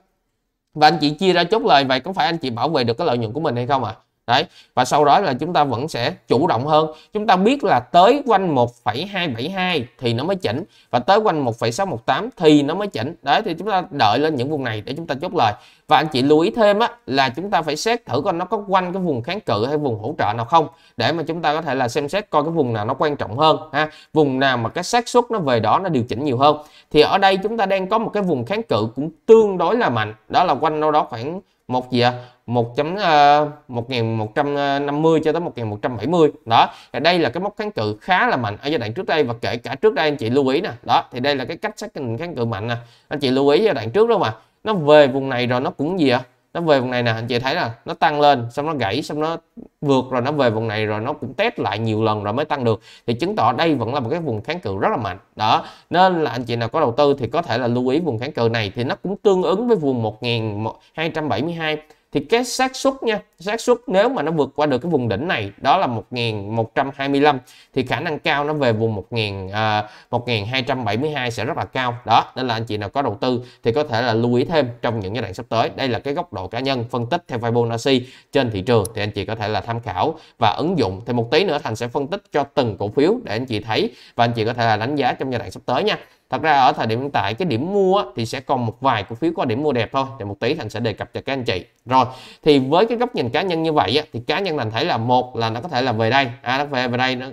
và anh chị chia ra chốt lời vậy có phải anh chị bảo vệ được cái lợi nhuận của mình hay không ạ? À? đấy và sau đó là chúng ta vẫn sẽ chủ động hơn chúng ta biết là tới quanh 1,272 thì nó mới chỉnh và tới quanh 1,618 thì nó mới chỉnh đấy thì chúng ta đợi lên những vùng này để chúng ta chốt lời và anh chị lưu ý thêm á, là chúng ta phải xét thử coi nó có quanh cái vùng kháng cự hay vùng hỗ trợ nào không để mà chúng ta có thể là xem xét coi cái vùng nào nó quan trọng hơn ha vùng nào mà cái xác suất nó về đó nó điều chỉnh nhiều hơn thì ở đây chúng ta đang có một cái vùng kháng cự cũng tương đối là mạnh đó là quanh đâu đó khoảng một gì à? 1 chấm uh, ờ, 1150 ờ, cho tới 1170 đó thì đây là cái mốc kháng cự khá là mạnh ở giai đoạn trước đây và kể cả trước đây anh chị lưu ý nè đó thì đây là cái cách xác định kháng cự mạnh nè anh chị lưu ý giai đoạn trước đó mà nó về vùng này rồi nó cũng gì ạ à? nó về vùng này nè anh chị thấy là nó tăng lên xong nó gãy xong nó vượt rồi nó về vùng này rồi nó cũng test lại nhiều lần rồi mới tăng được thì chứng tỏ đây vẫn là một cái vùng kháng cự rất là mạnh đó nên là anh chị nào có đầu tư thì có thể là lưu ý vùng kháng cự này thì nó cũng tương ứng với vùng 1272 thì cái xác suất nha xác suất nếu mà nó vượt qua được cái vùng đỉnh này đó là 1125 thì khả năng cao nó về vùng 1000 à, 1272 sẽ rất là cao đó nên là anh chị nào có đầu tư thì có thể là lưu ý thêm trong những giai đoạn sắp tới đây là cái góc độ cá nhân phân tích theo Fibonacci trên thị trường thì anh chị có thể là tham khảo và ứng dụng thì một tí nữa thành sẽ phân tích cho từng cổ phiếu để anh chị thấy và anh chị có thể là đánh giá trong giai đoạn sắp tới nha thật ra ở thời điểm hiện tại cái điểm mua thì sẽ còn một vài cổ phiếu có điểm mua đẹp thôi thì một tí thành sẽ đề cập cho các anh chị rồi thì với cái góc nhìn cá nhân như vậy thì cá nhân thành thấy là một là nó có thể là về đây à nó về về đây nó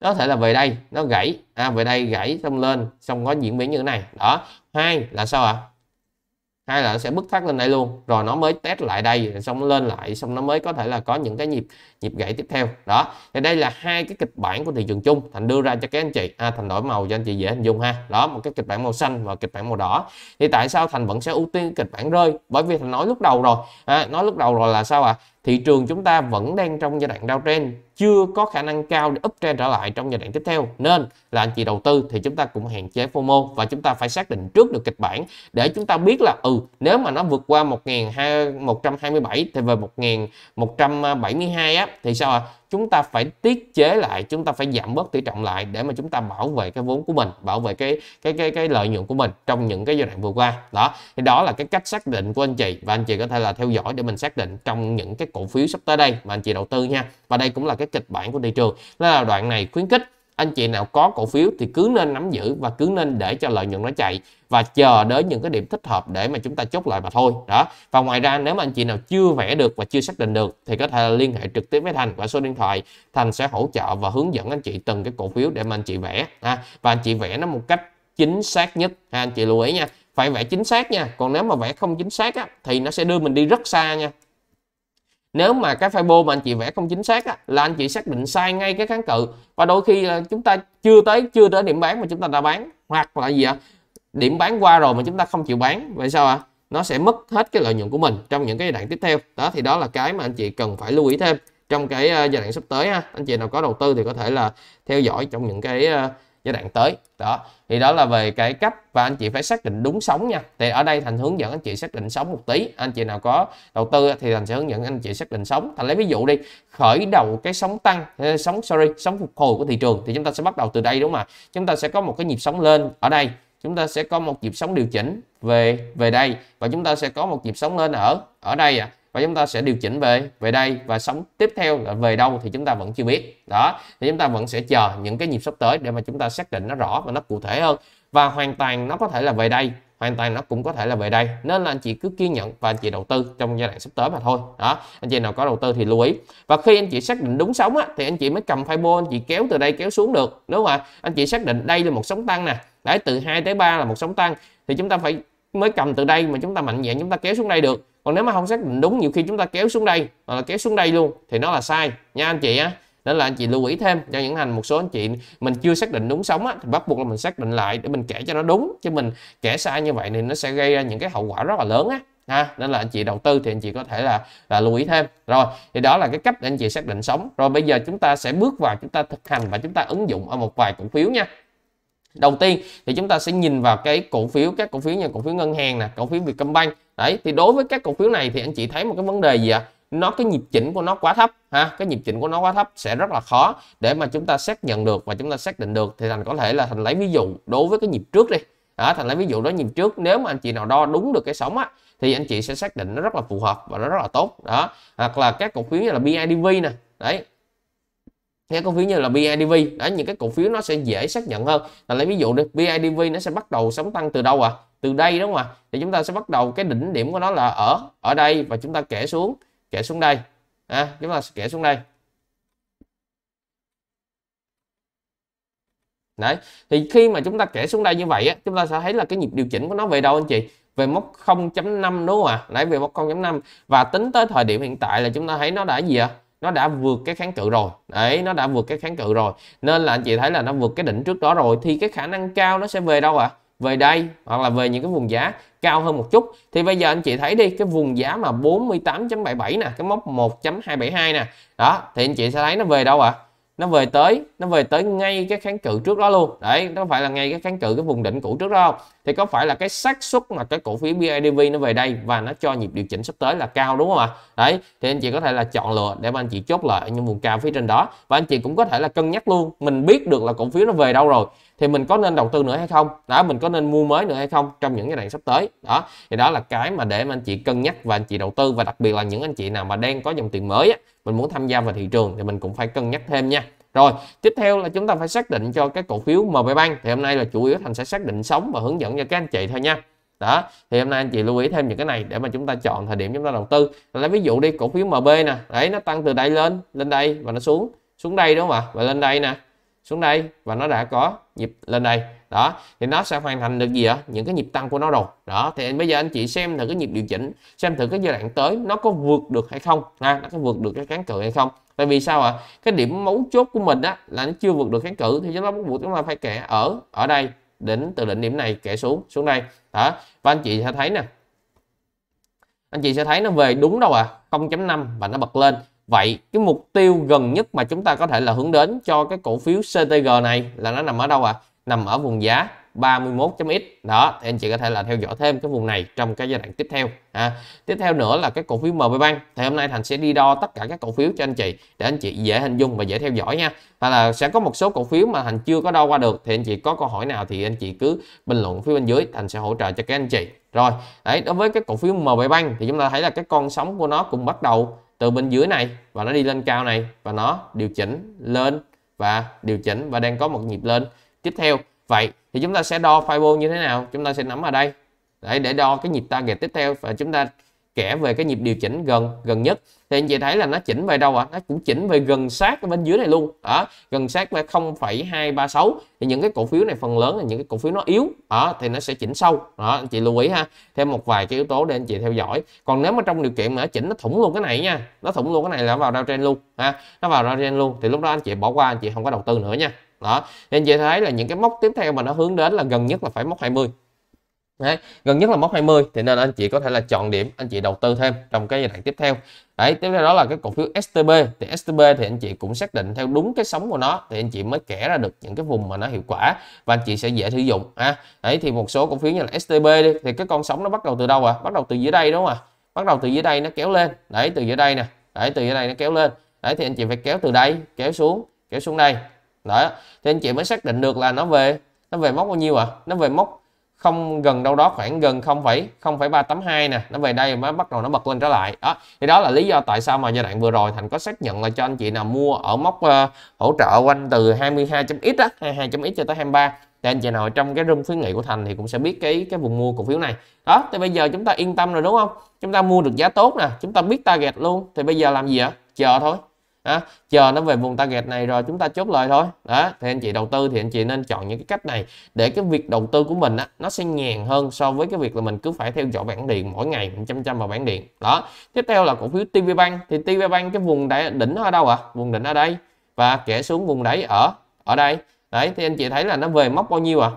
nó có thể là về đây nó gãy à về đây gãy xong lên xong có diễn biến như thế này đó hai là sao ạ à? hay là nó sẽ bứt phát lên đây luôn rồi nó mới test lại đây xong nó lên lại xong nó mới có thể là có những cái nhịp nhịp gãy tiếp theo đó thì đây là hai cái kịch bản của thị trường chung thành đưa ra cho các anh chị à, thành đổi màu cho anh chị dễ hình dung ha đó một cái kịch bản màu xanh và kịch bản màu đỏ thì tại sao thành vẫn sẽ ưu tiên kịch bản rơi bởi vì thành nói lúc đầu rồi à, nói lúc đầu rồi là sao ạ à? thị trường chúng ta vẫn đang trong giai đoạn downtrend chưa có khả năng cao để up trend trở lại trong giai đoạn tiếp theo nên là anh chị đầu tư thì chúng ta cũng hạn chế FOMO và chúng ta phải xác định trước được kịch bản để chúng ta biết là ừ nếu mà nó vượt qua 1127 thì về 1172 á thì sao ạ? À? Chúng ta phải tiết chế lại, chúng ta phải giảm bớt tỷ trọng lại để mà chúng ta bảo vệ cái vốn của mình, bảo vệ cái cái cái cái lợi nhuận của mình trong những cái giai đoạn vừa qua. Đó. Thì đó là cái cách xác định của anh chị và anh chị có thể là theo dõi để mình xác định trong những cái cổ phiếu sắp tới đây mà anh chị đầu tư nha. Và đây cũng là cái cái kịch bản của thị trường nên là đoạn này khuyến khích anh chị nào có cổ phiếu thì cứ nên nắm giữ và cứ nên để cho lợi nhuận nó chạy và chờ đến những cái điểm thích hợp để mà chúng ta chốt lại mà thôi đó và ngoài ra nếu mà anh chị nào chưa vẽ được và chưa xác định được thì có thể liên hệ trực tiếp với thành qua số điện thoại thành sẽ hỗ trợ và hướng dẫn anh chị từng cái cổ phiếu để mà anh chị vẽ ha. À, và anh chị vẽ nó một cách chính xác nhất ha, à, anh chị lưu ý nha phải vẽ chính xác nha còn nếu mà vẽ không chính xác á, thì nó sẽ đưa mình đi rất xa nha nếu mà cái fibo mà anh chị vẽ không chính xác á, là anh chị xác định sai ngay cái kháng cự và đôi khi ờ, chúng ta chưa tới chưa tới điểm bán mà chúng ta đã bán hoặc là gì ạ à? điểm bán qua rồi mà chúng ta không chịu bán vậy sao ạ à? nó sẽ mất hết cái lợi nhuận của mình trong những cái giai đoạn tiếp theo đó thì đó là cái mà anh chị cần phải lưu ý thêm trong cái ờ, giai đoạn sắp tới ha anh chị nào có đầu tư thì có thể là theo dõi trong những cái ờ, giai đoạn tới đó thì đó là về cái cấp và anh chị phải xác định đúng sóng nha thì ở đây thành hướng dẫn anh chị xác định sóng một tí anh chị nào có đầu tư thì thành sẽ hướng dẫn anh chị xác định sóng thành lấy ví dụ đi khởi đầu cái sóng tăng ờ, sóng sorry sóng phục hồi của thị trường thì chúng ta sẽ bắt đầu từ đây đúng không ạ chúng ta sẽ có một cái nhịp sóng lên ở đây chúng ta sẽ có một nhịp sóng điều chỉnh về về đây và chúng ta sẽ có một nhịp sóng lên ở ở đây ạ à và chúng ta sẽ điều chỉnh về về đây và sóng tiếp theo là về đâu thì chúng ta vẫn chưa biết đó thì chúng ta vẫn sẽ chờ những cái nhịp sắp tới để mà chúng ta xác định nó rõ và nó cụ thể hơn và hoàn toàn nó có thể là về đây hoàn toàn nó cũng có thể là về đây nên là anh chị cứ kiên nhẫn và anh chị đầu tư trong giai đoạn sắp tới mà thôi đó anh chị nào có đầu tư thì lưu ý và khi anh chị xác định đúng sóng á, thì anh chị mới cầm fibo anh chị kéo từ đây kéo xuống được đúng không ạ anh chị xác định đây là một sóng tăng nè đấy từ 2 tới 3 là một sóng tăng thì chúng ta phải mới cầm từ đây mà chúng ta mạnh dạn chúng ta kéo xuống đây được còn nếu mà không xác định đúng nhiều khi chúng ta kéo xuống đây hoặc là kéo xuống đây luôn thì nó là sai nha anh chị á nên là anh chị lưu ý thêm cho những hành một số anh chị mình chưa xác định đúng sống á, thì bắt buộc là mình xác định lại để mình kể cho nó đúng chứ mình kể sai như vậy thì nó sẽ gây ra những cái hậu quả rất là lớn á ha nên là anh chị đầu tư thì anh chị có thể là là lưu ý thêm rồi thì đó là cái cách để anh chị xác định sống rồi bây giờ chúng ta sẽ bước vào chúng ta thực hành và chúng ta ứng dụng ở một vài cổ phiếu nha đầu tiên thì chúng ta sẽ nhìn vào cái cổ phiếu các cổ phiếu như cổ phiếu ngân hàng nè cổ phiếu Vietcombank đấy thì đối với các cổ phiếu này thì anh chị thấy một cái vấn đề gì ạ à? nó cái nhịp chỉnh của nó quá thấp ha cái nhịp chỉnh của nó quá thấp sẽ rất là khó để mà chúng ta xác nhận được và chúng ta xác định được thì thành có thể là thành lấy ví dụ đối với cái nhịp trước đi đó, thành lấy ví dụ đó nhịp trước nếu mà anh chị nào đo đúng được cái sóng á thì anh chị sẽ xác định nó rất là phù hợp và nó rất là tốt đó hoặc là các cổ phiếu như là BIDV nè đấy các cổ phiếu như là BIDV đó những cái cổ phiếu nó sẽ dễ xác nhận hơn là lấy ví dụ đi BIDV nó sẽ bắt đầu sóng tăng từ đâu à từ đây đúng không ạ à? thì chúng ta sẽ bắt đầu cái đỉnh điểm của nó là ở ở đây và chúng ta kẻ xuống kẻ xuống đây à, chúng ta kẻ xuống đây đấy thì khi mà chúng ta kẻ xuống đây như vậy á, chúng ta sẽ thấy là cái nhịp điều chỉnh của nó về đâu anh chị về mốc 0.5 đúng không ạ à? nãy về mốc 0.5 và tính tới thời điểm hiện tại là chúng ta thấy nó đã gì ạ à? nó đã vượt cái kháng cự rồi đấy nó đã vượt cái kháng cự rồi nên là anh chị thấy là nó vượt cái đỉnh trước đó rồi thì cái khả năng cao nó sẽ về đâu ạ à? về đây hoặc là về những cái vùng giá cao hơn một chút thì bây giờ anh chị thấy đi cái vùng giá mà 48.77 nè cái mốc 1.272 nè đó thì anh chị sẽ thấy nó về đâu ạ à? nó về tới nó về tới ngay cái kháng cự trước đó luôn đấy nó phải là ngay cái kháng cự cái vùng đỉnh cũ trước đó không thì có phải là cái xác suất mà cái cổ phiếu BIDV nó về đây và nó cho nhịp điều chỉnh sắp tới là cao đúng không ạ đấy thì anh chị có thể là chọn lựa để mà anh chị chốt lợi những vùng cao phía trên đó và anh chị cũng có thể là cân nhắc luôn mình biết được là cổ phiếu nó về đâu rồi thì mình có nên đầu tư nữa hay không đó mình có nên mua mới nữa hay không trong những cái đoạn sắp tới đó thì đó là cái mà để mà anh chị cân nhắc và anh chị đầu tư và đặc biệt là những anh chị nào mà đang có dòng tiền mới á, mình muốn tham gia vào thị trường thì mình cũng phải cân nhắc thêm nha rồi, tiếp theo là chúng ta phải xác định cho cái cổ phiếu MB Bank. Thì hôm nay là chủ yếu Thành sẽ xác định sống và hướng dẫn cho các anh chị thôi nha. Đó, thì hôm nay anh chị lưu ý thêm những cái này để mà chúng ta chọn thời điểm chúng ta đầu tư. Lấy ví dụ đi, cổ phiếu MB nè, đấy nó tăng từ đây lên, lên đây và nó xuống, xuống đây đúng không ạ? Và lên đây nè xuống đây và nó đã có nhịp lên đây đó thì nó sẽ hoàn thành được gì ạ những cái nhịp tăng của nó rồi đó thì bây giờ anh chị xem thử cái nhịp điều chỉnh xem thử cái giai đoạn tới nó có vượt được hay không ha nó có vượt được cái kháng cự hay không tại vì sao ạ à? cái điểm mấu chốt của mình á là nó chưa vượt được kháng cự thì chúng ta bắt buộc chúng ta phải kẻ ở ở đây đến từ đỉnh điểm này kẻ xuống xuống đây đó và anh chị sẽ thấy nè anh chị sẽ thấy nó về đúng đâu à 0.5 và nó bật lên Vậy cái mục tiêu gần nhất mà chúng ta có thể là hướng đến cho cái cổ phiếu CTG này là nó nằm ở đâu ạ? À? Nằm ở vùng giá 31.x. Đó, thì anh chị có thể là theo dõi thêm cái vùng này trong cái giai đoạn tiếp theo. À, tiếp theo nữa là cái cổ phiếu MB Bank. Thì hôm nay Thành sẽ đi đo tất cả các cổ phiếu cho anh chị để anh chị dễ hình dung và dễ theo dõi nha. Và là sẽ có một số cổ phiếu mà Thành chưa có đo qua được thì anh chị có câu hỏi nào thì anh chị cứ bình luận phía bên dưới, Thành sẽ hỗ trợ cho các anh chị. Rồi, đấy đối với cái cổ phiếu MB Bank thì chúng ta thấy là cái con sóng của nó cũng bắt đầu từ bên dưới này và nó đi lên cao này và nó điều chỉnh lên và điều chỉnh và đang có một nhịp lên tiếp theo vậy thì chúng ta sẽ đo fibo như thế nào chúng ta sẽ nắm ở đây để để đo cái nhịp target tiếp theo và chúng ta kể về cái nhịp điều chỉnh gần gần nhất thì anh chị thấy là nó chỉnh về đâu ạ à? nó cũng chỉnh về gần sát bên dưới này luôn ở gần sát về 0,236 thì những cái cổ phiếu này phần lớn là những cái cổ phiếu nó yếu ở thì nó sẽ chỉnh sâu đó anh chị lưu ý ha thêm một vài cái yếu tố để anh chị theo dõi còn nếu mà trong điều kiện mà nó chỉnh nó thủng luôn cái này nha nó thủng luôn cái này là vào trên luôn ha nó vào trên luôn thì lúc đó anh chị bỏ qua anh chị không có đầu tư nữa nha đó nên chị thấy là những cái mốc tiếp theo mà nó hướng đến là gần nhất là phải mốc 20 Đấy, gần nhất là mốc 20 thì nên anh chị có thể là chọn điểm anh chị đầu tư thêm trong cái giai đoạn tiếp theo đấy tiếp theo đó là cái cổ phiếu STB thì STB thì anh chị cũng xác định theo đúng cái sóng của nó thì anh chị mới kẻ ra được những cái vùng mà nó hiệu quả và anh chị sẽ dễ sử dụng ha à, đấy thì một số cổ phiếu như là STB đi, thì cái con sóng nó bắt đầu từ đâu à bắt đầu từ dưới đây đúng không ạ à? bắt đầu từ dưới đây nó kéo lên đấy từ dưới đây nè đấy từ dưới đây nó kéo lên đấy thì anh chị phải kéo từ đây kéo xuống kéo xuống đây đấy thì anh chị mới xác định được là nó về nó về mốc bao nhiêu à nó về mốc không gần đâu đó khoảng gần 0,0382 nè nó về đây mà bắt đầu nó bật lên trở lại đó thì đó là lý do tại sao mà giai đoạn vừa rồi thành có xác nhận là cho anh chị nào mua ở mốc uh, hỗ trợ quanh từ 22.x á 22.x cho tới 23 thì anh chị nào trong cái room khuyến nghị của thành thì cũng sẽ biết cái cái vùng mua cổ phiếu này đó thì bây giờ chúng ta yên tâm rồi đúng không chúng ta mua được giá tốt nè chúng ta biết target luôn thì bây giờ làm gì ạ chờ thôi à, chờ nó về vùng target này rồi chúng ta chốt lời thôi đó thì anh chị đầu tư thì anh chị nên chọn những cái cách này để cái việc đầu tư của mình á, nó sẽ nhàn hơn so với cái việc là mình cứ phải theo dõi bảng điện mỗi ngày mình chăm chăm vào bảng điện đó tiếp theo là cổ phiếu TVBank thì TVBank cái vùng đỉnh ở đâu ạ à? vùng đỉnh ở đây và kẻ xuống vùng đáy ở ở đây đấy thì anh chị thấy là nó về mốc bao nhiêu à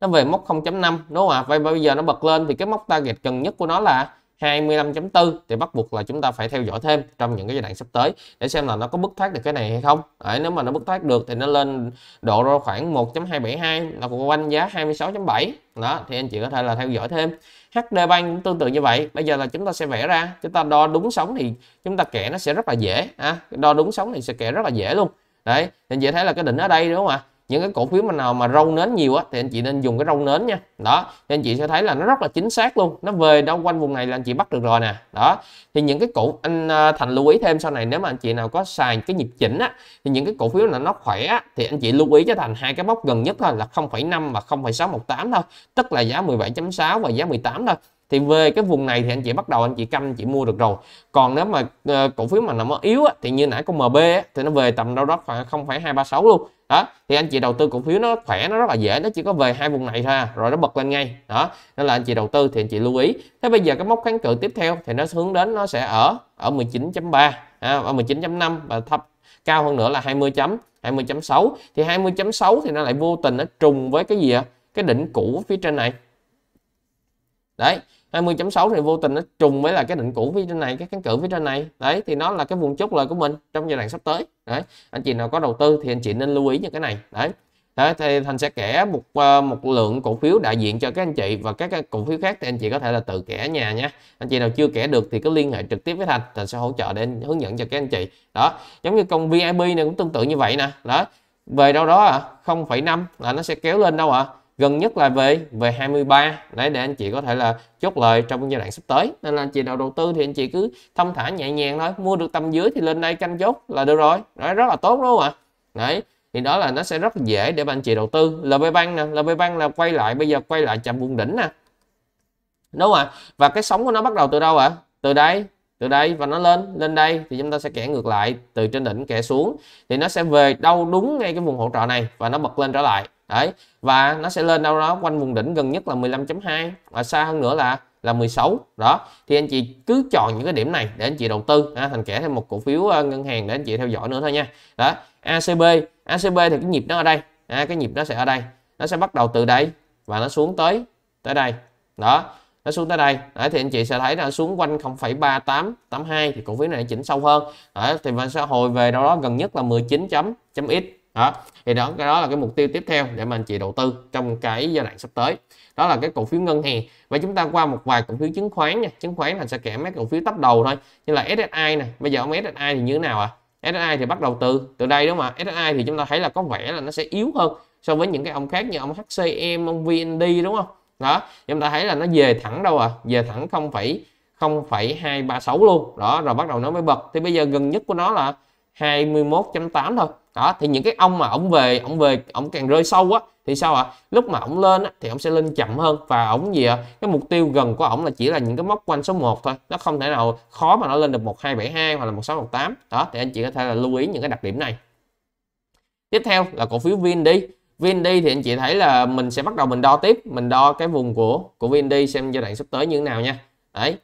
nó về mốc 0.5 đúng không ạ à? vậy bây giờ nó bật lên thì cái mốc target gần nhất của nó là 25.4 thì bắt buộc là chúng ta phải theo dõi thêm trong những cái giai đoạn sắp tới để xem là nó có bứt thoát được cái này hay không Đấy, nếu mà nó bứt thoát được thì nó lên độ ra khoảng 1.272 là quanh giá 26.7 đó thì anh chị có thể là theo dõi thêm HD Bank cũng tương tự như vậy bây giờ là chúng ta sẽ vẽ ra chúng ta đo đúng sóng thì chúng ta kẻ nó sẽ rất là dễ à, đo đúng sóng thì sẽ kẻ rất là dễ luôn đấy anh chị thấy là cái đỉnh ở đây đúng không ạ những cái cổ phiếu mà nào mà râu nến nhiều á thì anh chị nên dùng cái râu nến nha đó thì anh chị sẽ thấy là nó rất là chính xác luôn nó về đâu quanh vùng này là anh chị bắt được rồi nè đó thì những cái cổ anh à, thành lưu ý thêm sau này nếu mà anh chị nào có xài cái nhịp chỉnh á thì những cái cổ phiếu là nó khỏe á, thì anh chị lưu ý cho thành hai cái mốc gần nhất thôi là 0,5 và 0,618 thôi tức là giá 17.6 và giá 18 thôi thì về cái vùng này thì anh chị bắt đầu anh chị canh anh chị mua được rồi còn nếu mà uh, cổ phiếu mà nó yếu á, thì như nãy con MB á, thì nó về tầm đâu đó khoảng 0,236 luôn đó thì anh chị đầu tư cổ phiếu nó khỏe nó rất là dễ nó chỉ có về hai vùng này thôi à, rồi nó bật lên ngay đó nên là anh chị đầu tư thì anh chị lưu ý thế bây giờ cái mốc kháng cự tiếp theo thì nó hướng đến nó sẽ ở ở 19.3 à, ở 19.5 và thấp cao hơn nữa là 20 chấm 20.6 thì 20.6 thì nó lại vô tình nó trùng với cái gì ạ à? cái đỉnh cũ phía trên này đấy 20.6 thì vô tình nó trùng với là cái định cũ phía trên này cái kháng cự phía trên này đấy thì nó là cái vùng chốt lời của mình trong giai đoạn sắp tới đấy anh chị nào có đầu tư thì anh chị nên lưu ý như cái này đấy đấy thì thành sẽ kẻ một ờ, một lượng cổ phiếu đại diện cho các anh chị và các cổ phiếu khác thì anh chị có thể là tự kẻ nhà nhé anh chị nào chưa kẻ được thì cứ liên hệ trực tiếp với thành thành sẽ hỗ trợ để hướng dẫn cho các anh chị đó giống như công vip này cũng tương tự như vậy nè đó về đâu đó à 0,5 là nó sẽ kéo lên đâu ạ à? gần nhất là về về 23 đấy để anh chị có thể là chốt lời trong giai đoạn sắp tới nên là anh chị nào đầu tư thì anh chị cứ thông thả nhẹ nhàng thôi mua được tầm dưới thì lên đây canh chốt là được rồi đấy rất là tốt đúng không ạ đấy thì đó là nó sẽ rất dễ để bạn chị đầu tư LB băng nè LB băng là quay lại bây giờ quay lại chạm vùng đỉnh nè đúng không ạ và cái sóng của nó bắt đầu từ đâu ạ từ đây từ đây và nó lên lên đây thì chúng ta sẽ kẻ ngược lại từ trên đỉnh kẻ xuống thì nó sẽ về đâu đúng ngay cái vùng hỗ trợ này và nó bật lên trở lại đấy và nó sẽ lên đâu đó quanh vùng đỉnh gần nhất là 15.2 và xa hơn nữa là là 16 đó thì anh chị cứ chọn những cái điểm này để anh chị đầu tư ha. À, thành kẻ thêm một cổ phiếu ờ, ngân hàng để anh chị theo dõi nữa thôi nha đó ACB ACB thì cái nhịp nó ở đây à, cái nhịp nó sẽ ở đây nó sẽ bắt đầu từ đây và nó xuống tới tới đây đó nó xuống tới đây đấy, thì anh chị sẽ thấy là xuống quanh 0,3882 thì cổ phiếu này chỉnh sâu hơn đấy, thì mình sẽ hồi về đâu đó gần nhất là 19 chấm chấm x đó thì đó cái đó là cái mục tiêu tiếp theo để mà anh chị đầu tư trong cái giai đoạn sắp tới đó là cái cổ phiếu ngân hàng và chúng ta qua một vài cổ phiếu chứng khoán nha chứng khoán là sẽ kẻ mấy cổ phiếu tấp đầu thôi như là SSI nè bây giờ ông SSI thì như thế nào ạ à? SSI thì bắt đầu từ từ đây đúng không ạ SSI thì chúng ta thấy là có vẻ là nó sẽ yếu hơn so với những cái ông khác như ông HCM ông VND đúng không đó chúng ta thấy là nó về thẳng đâu à về thẳng không phải 0,236 luôn đó rồi bắt đầu nó mới bật thì bây giờ gần nhất của nó là 21.8 thôi đó thì những cái ông mà ổng về ổng về ổng càng rơi sâu á thì sao ạ à? lúc mà ổng lên á, thì ổng sẽ lên chậm hơn và ổng gì ạ à? cái mục tiêu gần của ổng là chỉ là những cái mốc quanh số 1 thôi nó không thể nào khó mà nó lên được 1272 hoặc là 1618 đó thì anh chị có thể là lưu ý những cái đặc điểm này tiếp theo là cổ phiếu VND VND thì anh chị thấy là mình sẽ bắt đầu mình đo tiếp mình đo cái vùng của của VND xem giai đoạn sắp tới như thế nào nha đấy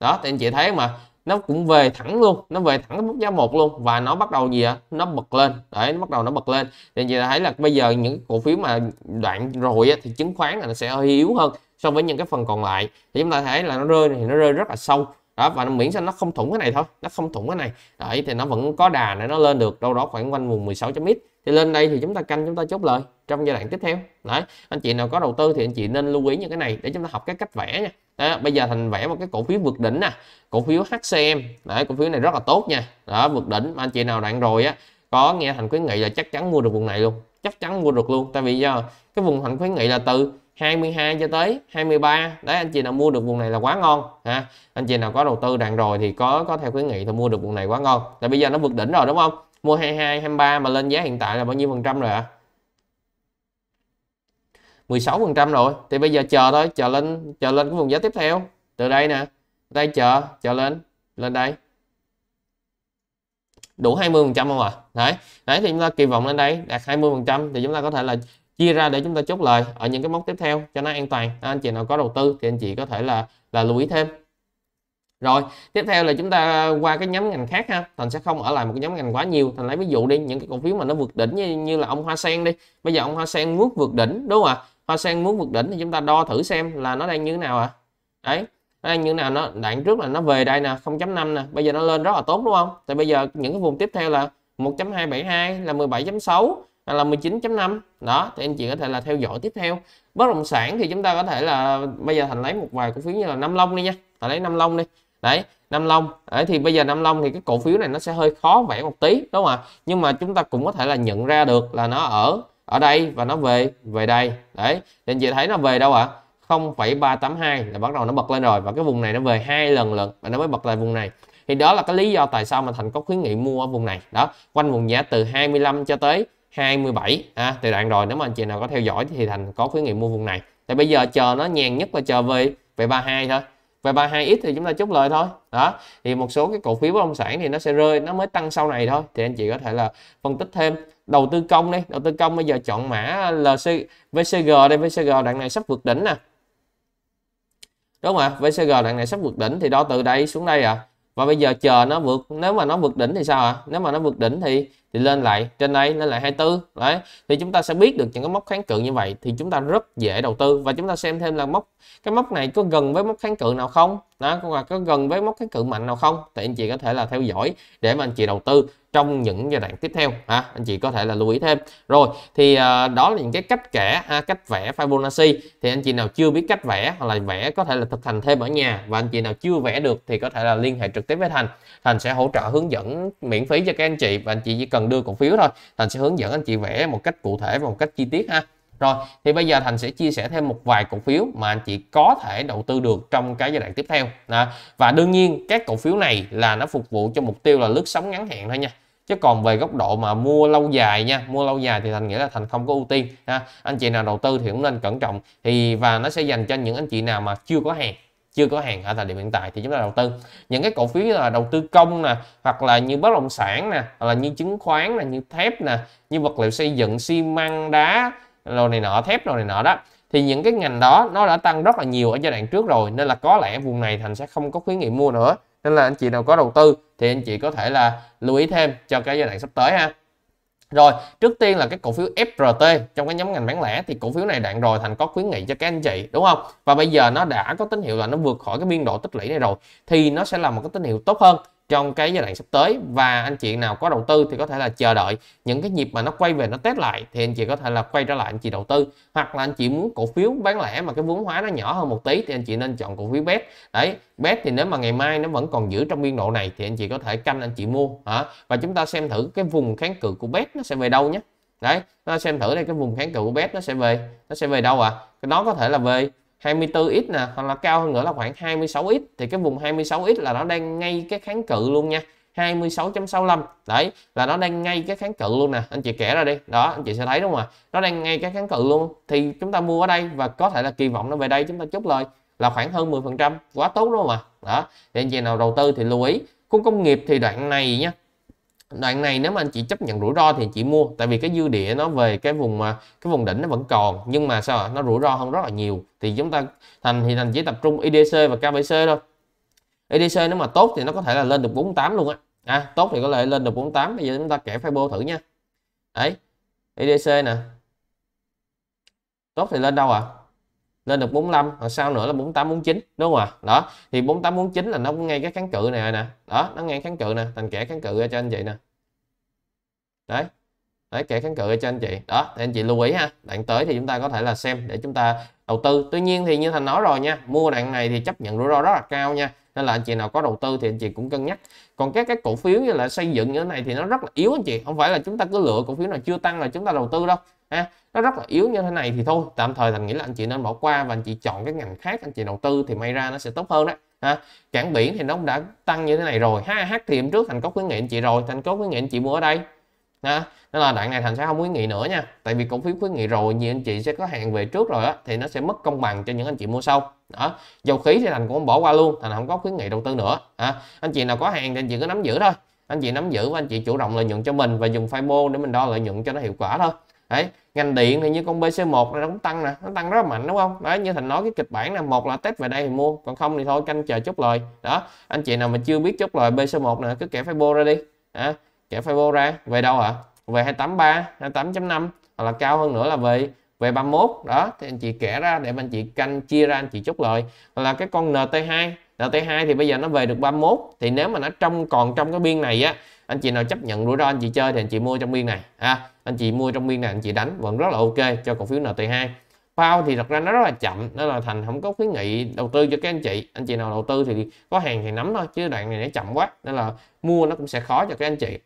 đó thì anh chị thấy mà nó cũng về thẳng luôn nó về thẳng mức giá một luôn và nó bắt đầu gì ạ nó bật lên đấy nó bắt đầu nó bật lên thì chị thấy là bây giờ những cổ phiếu mà đoạn rồi á, thì chứng khoán là nó sẽ hơi yếu hơn so với những cái phần còn lại thì chúng ta thấy là nó rơi thì nó rơi rất là sâu đó và nó miễn sao nó không thủng cái này thôi nó không thủng cái này đấy thì nó vẫn có đà để nó lên được đâu đó khoảng quanh vùng 16 chấm x thì lên đây thì chúng ta canh chúng ta chốt lời trong giai đoạn tiếp theo đấy anh chị nào có đầu tư thì anh chị nên lưu ý những cái này để chúng ta học cái cách vẽ nha đó, bây giờ thành vẽ một cái cổ phiếu vượt đỉnh nè cổ phiếu HCM đấy, cổ phiếu này rất là tốt nha đó vượt đỉnh anh chị nào đoạn rồi á có nghe thành khuyến nghị là chắc chắn mua được vùng này luôn chắc chắn mua được luôn tại vì do cái vùng thành khuyến nghị là từ 22 cho tới 23 đấy anh chị nào mua được vùng này là quá ngon ha anh chị nào có đầu tư đàn rồi thì có có theo khuyến nghị thì mua được vùng này quá ngon tại bây giờ nó vượt đỉnh rồi đúng không mua 22 23 mà lên giá hiện tại là bao nhiêu phần trăm rồi ạ à? 16 phần trăm rồi thì bây giờ chờ thôi chờ lên chờ lên cái vùng giá tiếp theo từ đây nè đây chờ chờ lên lên đây đủ 20 phần trăm không ạ à? đấy đấy thì chúng ta kỳ vọng lên đây đạt 20 phần trăm thì chúng ta có thể là chia ra để chúng ta chốt lời ở những cái mốc tiếp theo cho nó an toàn anh chị nào có đầu tư thì anh chị có thể là là lưu ý thêm rồi tiếp theo là chúng ta qua cái nhóm ngành khác ha thành sẽ không ở lại một cái nhóm ngành quá nhiều thành lấy ví dụ đi những cái cổ phiếu mà nó vượt đỉnh như, như là ông hoa sen đi bây giờ ông hoa sen muốn vượt đỉnh đúng không ạ hoa sen muốn vượt đỉnh thì chúng ta đo thử xem là nó đang như thế nào ạ à? đấy nó đang như thế nào nó đoạn trước là nó về đây nè 0.5 nè bây giờ nó lên rất là tốt đúng không tại bây giờ những cái vùng tiếp theo là 1.272 là 17.6 là 19.5 đó thì anh chị có thể là theo dõi tiếp theo bất động sản thì chúng ta có thể là bây giờ thành lấy một vài cổ phiếu như là năm long đi nha thành lấy năm long đi đấy Nam Long đấy, thì bây giờ Nam Long thì cái cổ phiếu này nó sẽ hơi khó vẽ một tí đúng không ạ nhưng mà chúng ta cũng có thể là nhận ra được là nó ở ở đây và nó về về đây đấy thì anh chị thấy nó về đâu ạ à? 0,382 là bắt đầu nó bật lên rồi và cái vùng này nó về hai lần lượt và nó mới bật lại vùng này thì đó là cái lý do tại sao mà thành có khuyến nghị mua ở vùng này đó quanh vùng giá từ 25 cho tới 27 à, từ đoạn rồi nếu mà anh chị nào có theo dõi thì thành có khuyến nghị mua vùng này thì bây giờ chờ nó nhàn nhất là chờ về về 32 thôi và ba 2 ít thì chúng ta chốt lời thôi đó thì một số cái cổ phiếu bất động sản thì nó sẽ rơi nó mới tăng sau này thôi thì anh chị có thể là phân tích thêm đầu tư công đi đầu tư công bây giờ chọn mã LC VCG đây VCG đoạn này sắp vượt đỉnh nè đúng không ạ VCG đoạn này sắp vượt đỉnh thì đo từ đây xuống đây à và bây giờ chờ nó vượt nếu mà nó vượt đỉnh thì sao ạ à? nếu mà nó vượt đỉnh thì thì lên lại trên đây lên lại 24 đấy thì chúng ta sẽ biết được những cái mốc kháng cự như vậy thì chúng ta rất dễ đầu tư và chúng ta xem thêm là mốc cái mốc này có gần với mốc kháng cự nào không đó và có gần với mốc kháng cự mạnh nào không thì anh chị có thể là theo dõi để mà anh chị đầu tư trong những giai đoạn tiếp theo ha anh chị có thể là lưu ý thêm rồi thì à, đó là những cái cách kẻ ha, à, cách vẽ Fibonacci thì anh chị nào chưa biết cách vẽ hoặc là vẽ có thể là thực hành thêm ở nhà và anh chị nào chưa vẽ được thì có thể là liên hệ trực tiếp với Thành Thành sẽ hỗ trợ hướng dẫn miễn phí cho các anh chị và anh chị chỉ cần cần đưa cổ phiếu thôi thành sẽ hướng dẫn anh chị vẽ một cách cụ thể và một cách chi tiết ha rồi thì bây giờ thành sẽ chia sẻ thêm một vài cổ phiếu mà anh chị có thể đầu tư được trong cái giai đoạn tiếp theo đó. và đương nhiên các cổ phiếu này là nó phục vụ cho mục tiêu là lướt sóng ngắn hạn thôi nha chứ còn về góc độ mà mua lâu dài nha mua lâu dài thì thành nghĩa là thành không có ưu tiên ha anh chị nào đầu tư thì cũng nên cẩn trọng thì và nó sẽ dành cho những anh chị nào mà chưa có hàng chưa có hàng ở thời điểm hiện tại thì chúng ta đầu tư những cái cổ phiếu như là đầu tư công nè hoặc là như bất động sản nè hoặc là như chứng khoán nè như thép nè như vật liệu xây dựng xi măng đá rồi này nọ thép rồi này nọ đó thì những cái ngành đó nó đã tăng rất là nhiều ở giai đoạn trước rồi nên là có lẽ vùng này thành sẽ không có khuyến nghị mua nữa nên là anh chị nào có đầu tư thì anh chị có thể là lưu ý thêm cho cái giai đoạn sắp tới ha rồi, trước tiên là cái cổ phiếu FRT trong cái nhóm ngành bán lẻ thì cổ phiếu này đạn rồi thành có khuyến nghị cho các anh chị đúng không? Và bây giờ nó đã có tín hiệu là nó vượt khỏi cái biên độ tích lũy này rồi thì nó sẽ là một cái tín hiệu tốt hơn trong cái giai đoạn sắp tới và anh chị nào có đầu tư thì có thể là chờ đợi những cái nhịp mà nó quay về nó test lại thì anh chị có thể là quay trở lại anh chị đầu tư hoặc là anh chị muốn cổ phiếu bán lẻ mà cái vốn hóa nó nhỏ hơn một tí thì anh chị nên chọn cổ phiếu bet đấy bet thì nếu mà ngày mai nó vẫn còn giữ trong biên độ này thì anh chị có thể canh anh chị mua hả và chúng ta xem thử cái vùng kháng cự của bet nó sẽ về đâu nhé đấy nó xem thử đây cái vùng kháng cự của bet nó sẽ về nó sẽ về đâu à nó có thể là về 24x nè hoặc là cao hơn nữa là khoảng 26x thì cái vùng 26x là nó đang ngay cái kháng cự luôn nha 26.65 đấy là nó đang ngay cái kháng cự luôn nè anh chị kể ra đi đó anh chị sẽ thấy đúng không ạ nó đang ngay cái kháng cự luôn thì chúng ta mua ở đây và có thể là kỳ vọng nó về đây chúng ta chốt lời là khoảng hơn 10 phần trăm quá tốt đúng không ạ đó thì anh chị nào đầu tư thì lưu ý khu công nghiệp thì đoạn này nhé đoạn này nếu mà anh chị chấp nhận rủi ro thì anh chị mua tại vì cái dư địa nó về cái vùng mà cái vùng đỉnh nó vẫn còn nhưng mà sao nó rủi ro hơn rất là nhiều thì chúng ta thành thì thành chỉ tập trung IDC e và KBC thôi IDC e nếu mà tốt thì nó có thể là lên được 48 luôn á à, tốt thì có thể lên được 48 bây giờ chúng ta kẻ Fibo thử nha đấy IDC e nè tốt thì lên đâu à lên được 45 và sau nữa là 48 49 đúng không ạ đó thì 48 49 là nó cũng ngay cái kháng cự này nè đó nó ngay kháng cự nè thành kẻ kháng cự cho anh chị nè đấy đấy kẻ kháng cự cho anh chị đó thì anh chị lưu ý ha đoạn tới thì chúng ta có thể là xem để chúng ta đầu tư tuy nhiên thì như thành nói rồi nha mua đoạn này thì chấp nhận rủi ro rất là cao nha nên là anh chị nào có đầu tư thì anh chị cũng cân nhắc còn các cái cổ phiếu như là xây dựng như thế này thì nó rất là yếu anh chị không phải là chúng ta cứ lựa cổ phiếu nào chưa tăng là chúng ta đầu tư đâu ha nó rất là yếu như thế này thì thôi tạm thời thành nghĩ là anh chị nên bỏ qua và anh chị chọn cái ngành khác anh chị đầu tư thì may ra nó sẽ tốt hơn đấy ha. cảng biển thì nó cũng đã tăng như thế này rồi ha hát thì hôm trước thành có khuyến nghị anh chị rồi thành có khuyến nghị anh chị mua ở đây ha. nên là đoạn này thành sẽ không khuyến nghị nữa nha tại vì cổ phiếu khuyến nghị rồi nhiều anh chị sẽ có hàng về trước rồi á thì nó sẽ mất công bằng cho những anh chị mua sau đó dầu khí thì thành cũng bỏ qua luôn thành không có khuyến nghị đầu tư nữa ha. anh chị nào có hàng thì anh chị cứ nắm giữ thôi anh chị nắm giữ và anh chị chủ động lợi nhuận cho mình và dùng FIBO để mình đo lợi nhuận cho nó hiệu quả thôi đấy ngành điện thì như con BC1 nó cũng tăng nè nó tăng rất mạnh đúng không đấy như Thành nói cái kịch bản là một là test về đây thì mua còn không thì thôi canh chờ chốt lời đó anh chị nào mà chưa biết chốt lời BC1 nè cứ kẻ Fibo ra đi à, kẻ Fibo ra về đâu ạ à? về 283 28.5 hoặc là cao hơn nữa là về về 31 đó thì anh chị kẻ ra để anh chị canh chia ra anh chị chốt lời hoặc là cái con NT2 NT2 thì bây giờ nó về được 31 thì nếu mà nó trong còn trong cái biên này á anh chị nào chấp nhận rủi ro anh chị chơi thì anh chị mua trong biên này ha à anh chị mua trong biên này anh chị đánh vẫn rất là ok cho cổ phiếu NT2 bao thì thật ra nó rất là chậm nó là Thành không có khuyến nghị đầu tư cho các anh chị anh chị nào đầu tư thì có hàng thì nắm thôi chứ đoạn này nó chậm quá nên là mua nó cũng sẽ khó cho các anh chị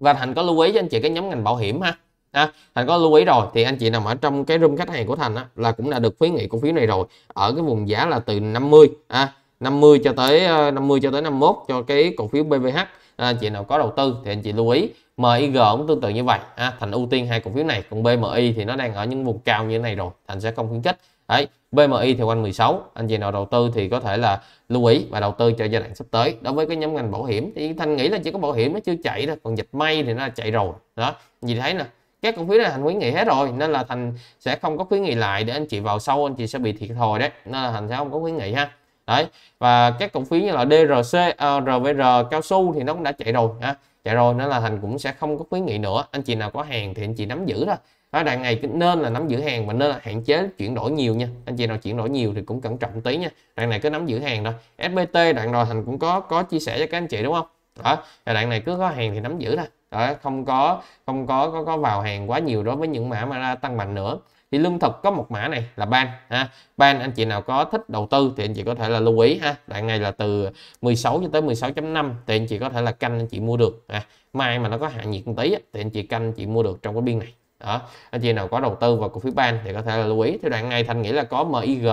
và Thành có lưu ý cho anh chị cái nhóm ngành bảo hiểm ha À, thành có lưu ý rồi thì anh chị nằm ở trong cái room khách hàng của thành á, là cũng đã được khuyến nghị cổ phiếu này rồi ở cái vùng giá là từ 50 à, 50 cho tới 50 ờ, cho tới 51 cho cái cổ phiếu BVH à, anh chị nào có đầu tư thì anh chị lưu ý MIG cũng tương tự như vậy à, Thành ưu tiên hai cổ phiếu này còn BMI thì nó đang ở những vùng cao như thế này rồi Thành sẽ không khuyến khích Đấy, BMI thì quanh 16 anh chị nào đầu tư thì có thể là lưu ý và đầu tư cho giai đoạn sắp tới đối với cái nhóm ngành bảo hiểm thì Thanh nghĩ là chỉ có bảo hiểm nó chưa chạy thôi còn dịch may thì nó chạy rồi đó gì thấy nè các cổ phiếu này thành khuyến nghị hết rồi nên là thành sẽ không có khuyến nghị lại để anh chị vào sâu anh chị sẽ bị thiệt thòi đấy nên là thành sẽ không có khuyến nghị ha đấy và các cổ phiếu như là DRC, uh, RVR, cao su thì nó cũng đã chạy rồi ha à, dạ rồi nó là thành cũng sẽ không có khuyến nghị nữa anh chị nào có hàng thì anh chị nắm giữ thôi đó đàn này nên là nắm giữ hàng và nên là hạn chế chuyển đổi nhiều nha anh chị nào chuyển đổi nhiều thì cũng cẩn trọng tí nha đoạn này cứ nắm giữ hàng thôi SBT đoạn rồi thành cũng có có chia sẻ cho các anh chị đúng không đó đoạn này cứ có hàng thì nắm giữ thôi đó không có không có có có vào hàng quá nhiều đối với những mã mà ra tăng mạnh nữa thì lương thực có một mã này là ban ha ban anh chị nào có thích đầu tư thì anh chị có thể là lưu ý ha đoạn này là từ 16 cho tới 16.5 thì anh chị có thể là canh anh chị mua được ha. mai mà nó có hạ nhiệt một tí thì anh chị canh anh chị mua được trong cái biên này đó anh chị nào có đầu tư vào cổ phiếu ban thì có thể là lưu ý thì đoạn này thành nghĩ là có MIG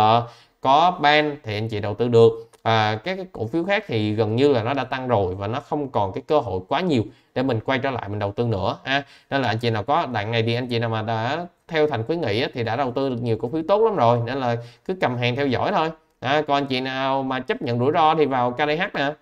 có ban thì anh chị đầu tư được à, các cái cổ phiếu khác thì gần như là nó đã tăng rồi và nó không còn cái cơ hội quá nhiều để mình quay trở lại mình đầu tư nữa ha đó là anh chị nào có đoạn này đi anh chị nào mà đã theo thành khuyến nghị thì đã đầu tư được nhiều cổ phiếu tốt lắm rồi nên là cứ cầm hàng theo dõi thôi à, còn chị nào mà chấp nhận rủi ro thì vào KDH nè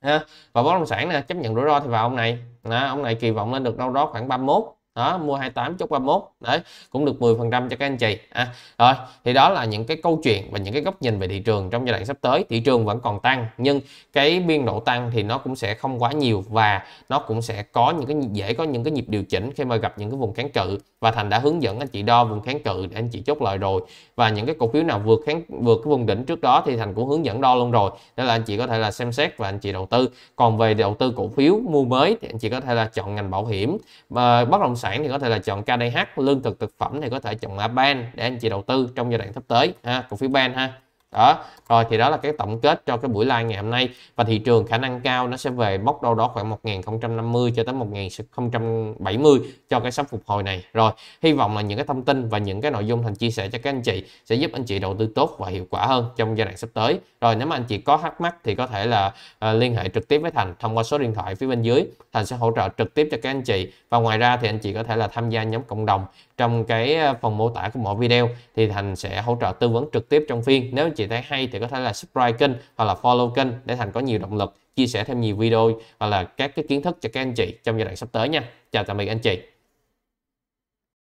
à, và bất động sản nè chấp nhận rủi ro thì vào ông này à, ông này kỳ vọng lên được đâu đó khoảng 31 đó mua 28 chốt 31 đấy cũng được 10 phần trăm cho các anh chị à, rồi thì đó là những cái câu chuyện và những cái góc nhìn về thị trường trong giai đoạn sắp tới thị trường vẫn còn tăng nhưng cái biên độ tăng thì nó cũng sẽ không quá nhiều và nó cũng sẽ có những cái dễ có những cái nhịp điều chỉnh khi mà gặp những cái vùng kháng cự và thành đã hướng dẫn anh chị đo vùng kháng cự để anh chị chốt lời rồi và những cái cổ phiếu nào vượt kháng vượt cái vùng đỉnh trước đó thì thành cũng hướng dẫn đo luôn rồi nên là anh chị có thể là xem xét và anh chị đầu tư còn về đầu tư cổ phiếu mua mới thì anh chị có thể là chọn ngành bảo hiểm và bất động sản thì có thể là chọn KDH lương thực thực phẩm thì có thể chọn mã ban để anh chị đầu tư trong giai đoạn sắp tới ha cổ phiếu ban ha đó rồi thì đó là cái tổng kết cho cái buổi live ngày hôm nay và thị trường khả năng cao nó sẽ về mốc đâu đó khoảng 1050 cho tới 1070 cho cái sắp phục hồi này rồi hy vọng là những cái thông tin và những cái nội dung thành chia sẻ cho các anh chị sẽ giúp anh chị đầu tư tốt và hiệu quả hơn trong giai đoạn sắp tới rồi nếu mà anh chị có thắc mắc thì có thể là uh, liên hệ trực tiếp với thành thông qua số điện thoại phía bên dưới thành sẽ hỗ trợ trực tiếp cho các anh chị và ngoài ra thì anh chị có thể là tham gia nhóm cộng đồng trong cái ờ, phần mô tả của mỗi video thì Thành sẽ hỗ trợ tư vấn trực tiếp trong phiên. Nếu anh chị thấy hay thì có thể là subscribe kênh hoặc là follow kênh để Thành có nhiều động lực chia sẻ thêm nhiều video hoặc là các cái kiến thức cho các anh chị trong giai đoạn sắp tới nha. Chào tạm biệt anh chị.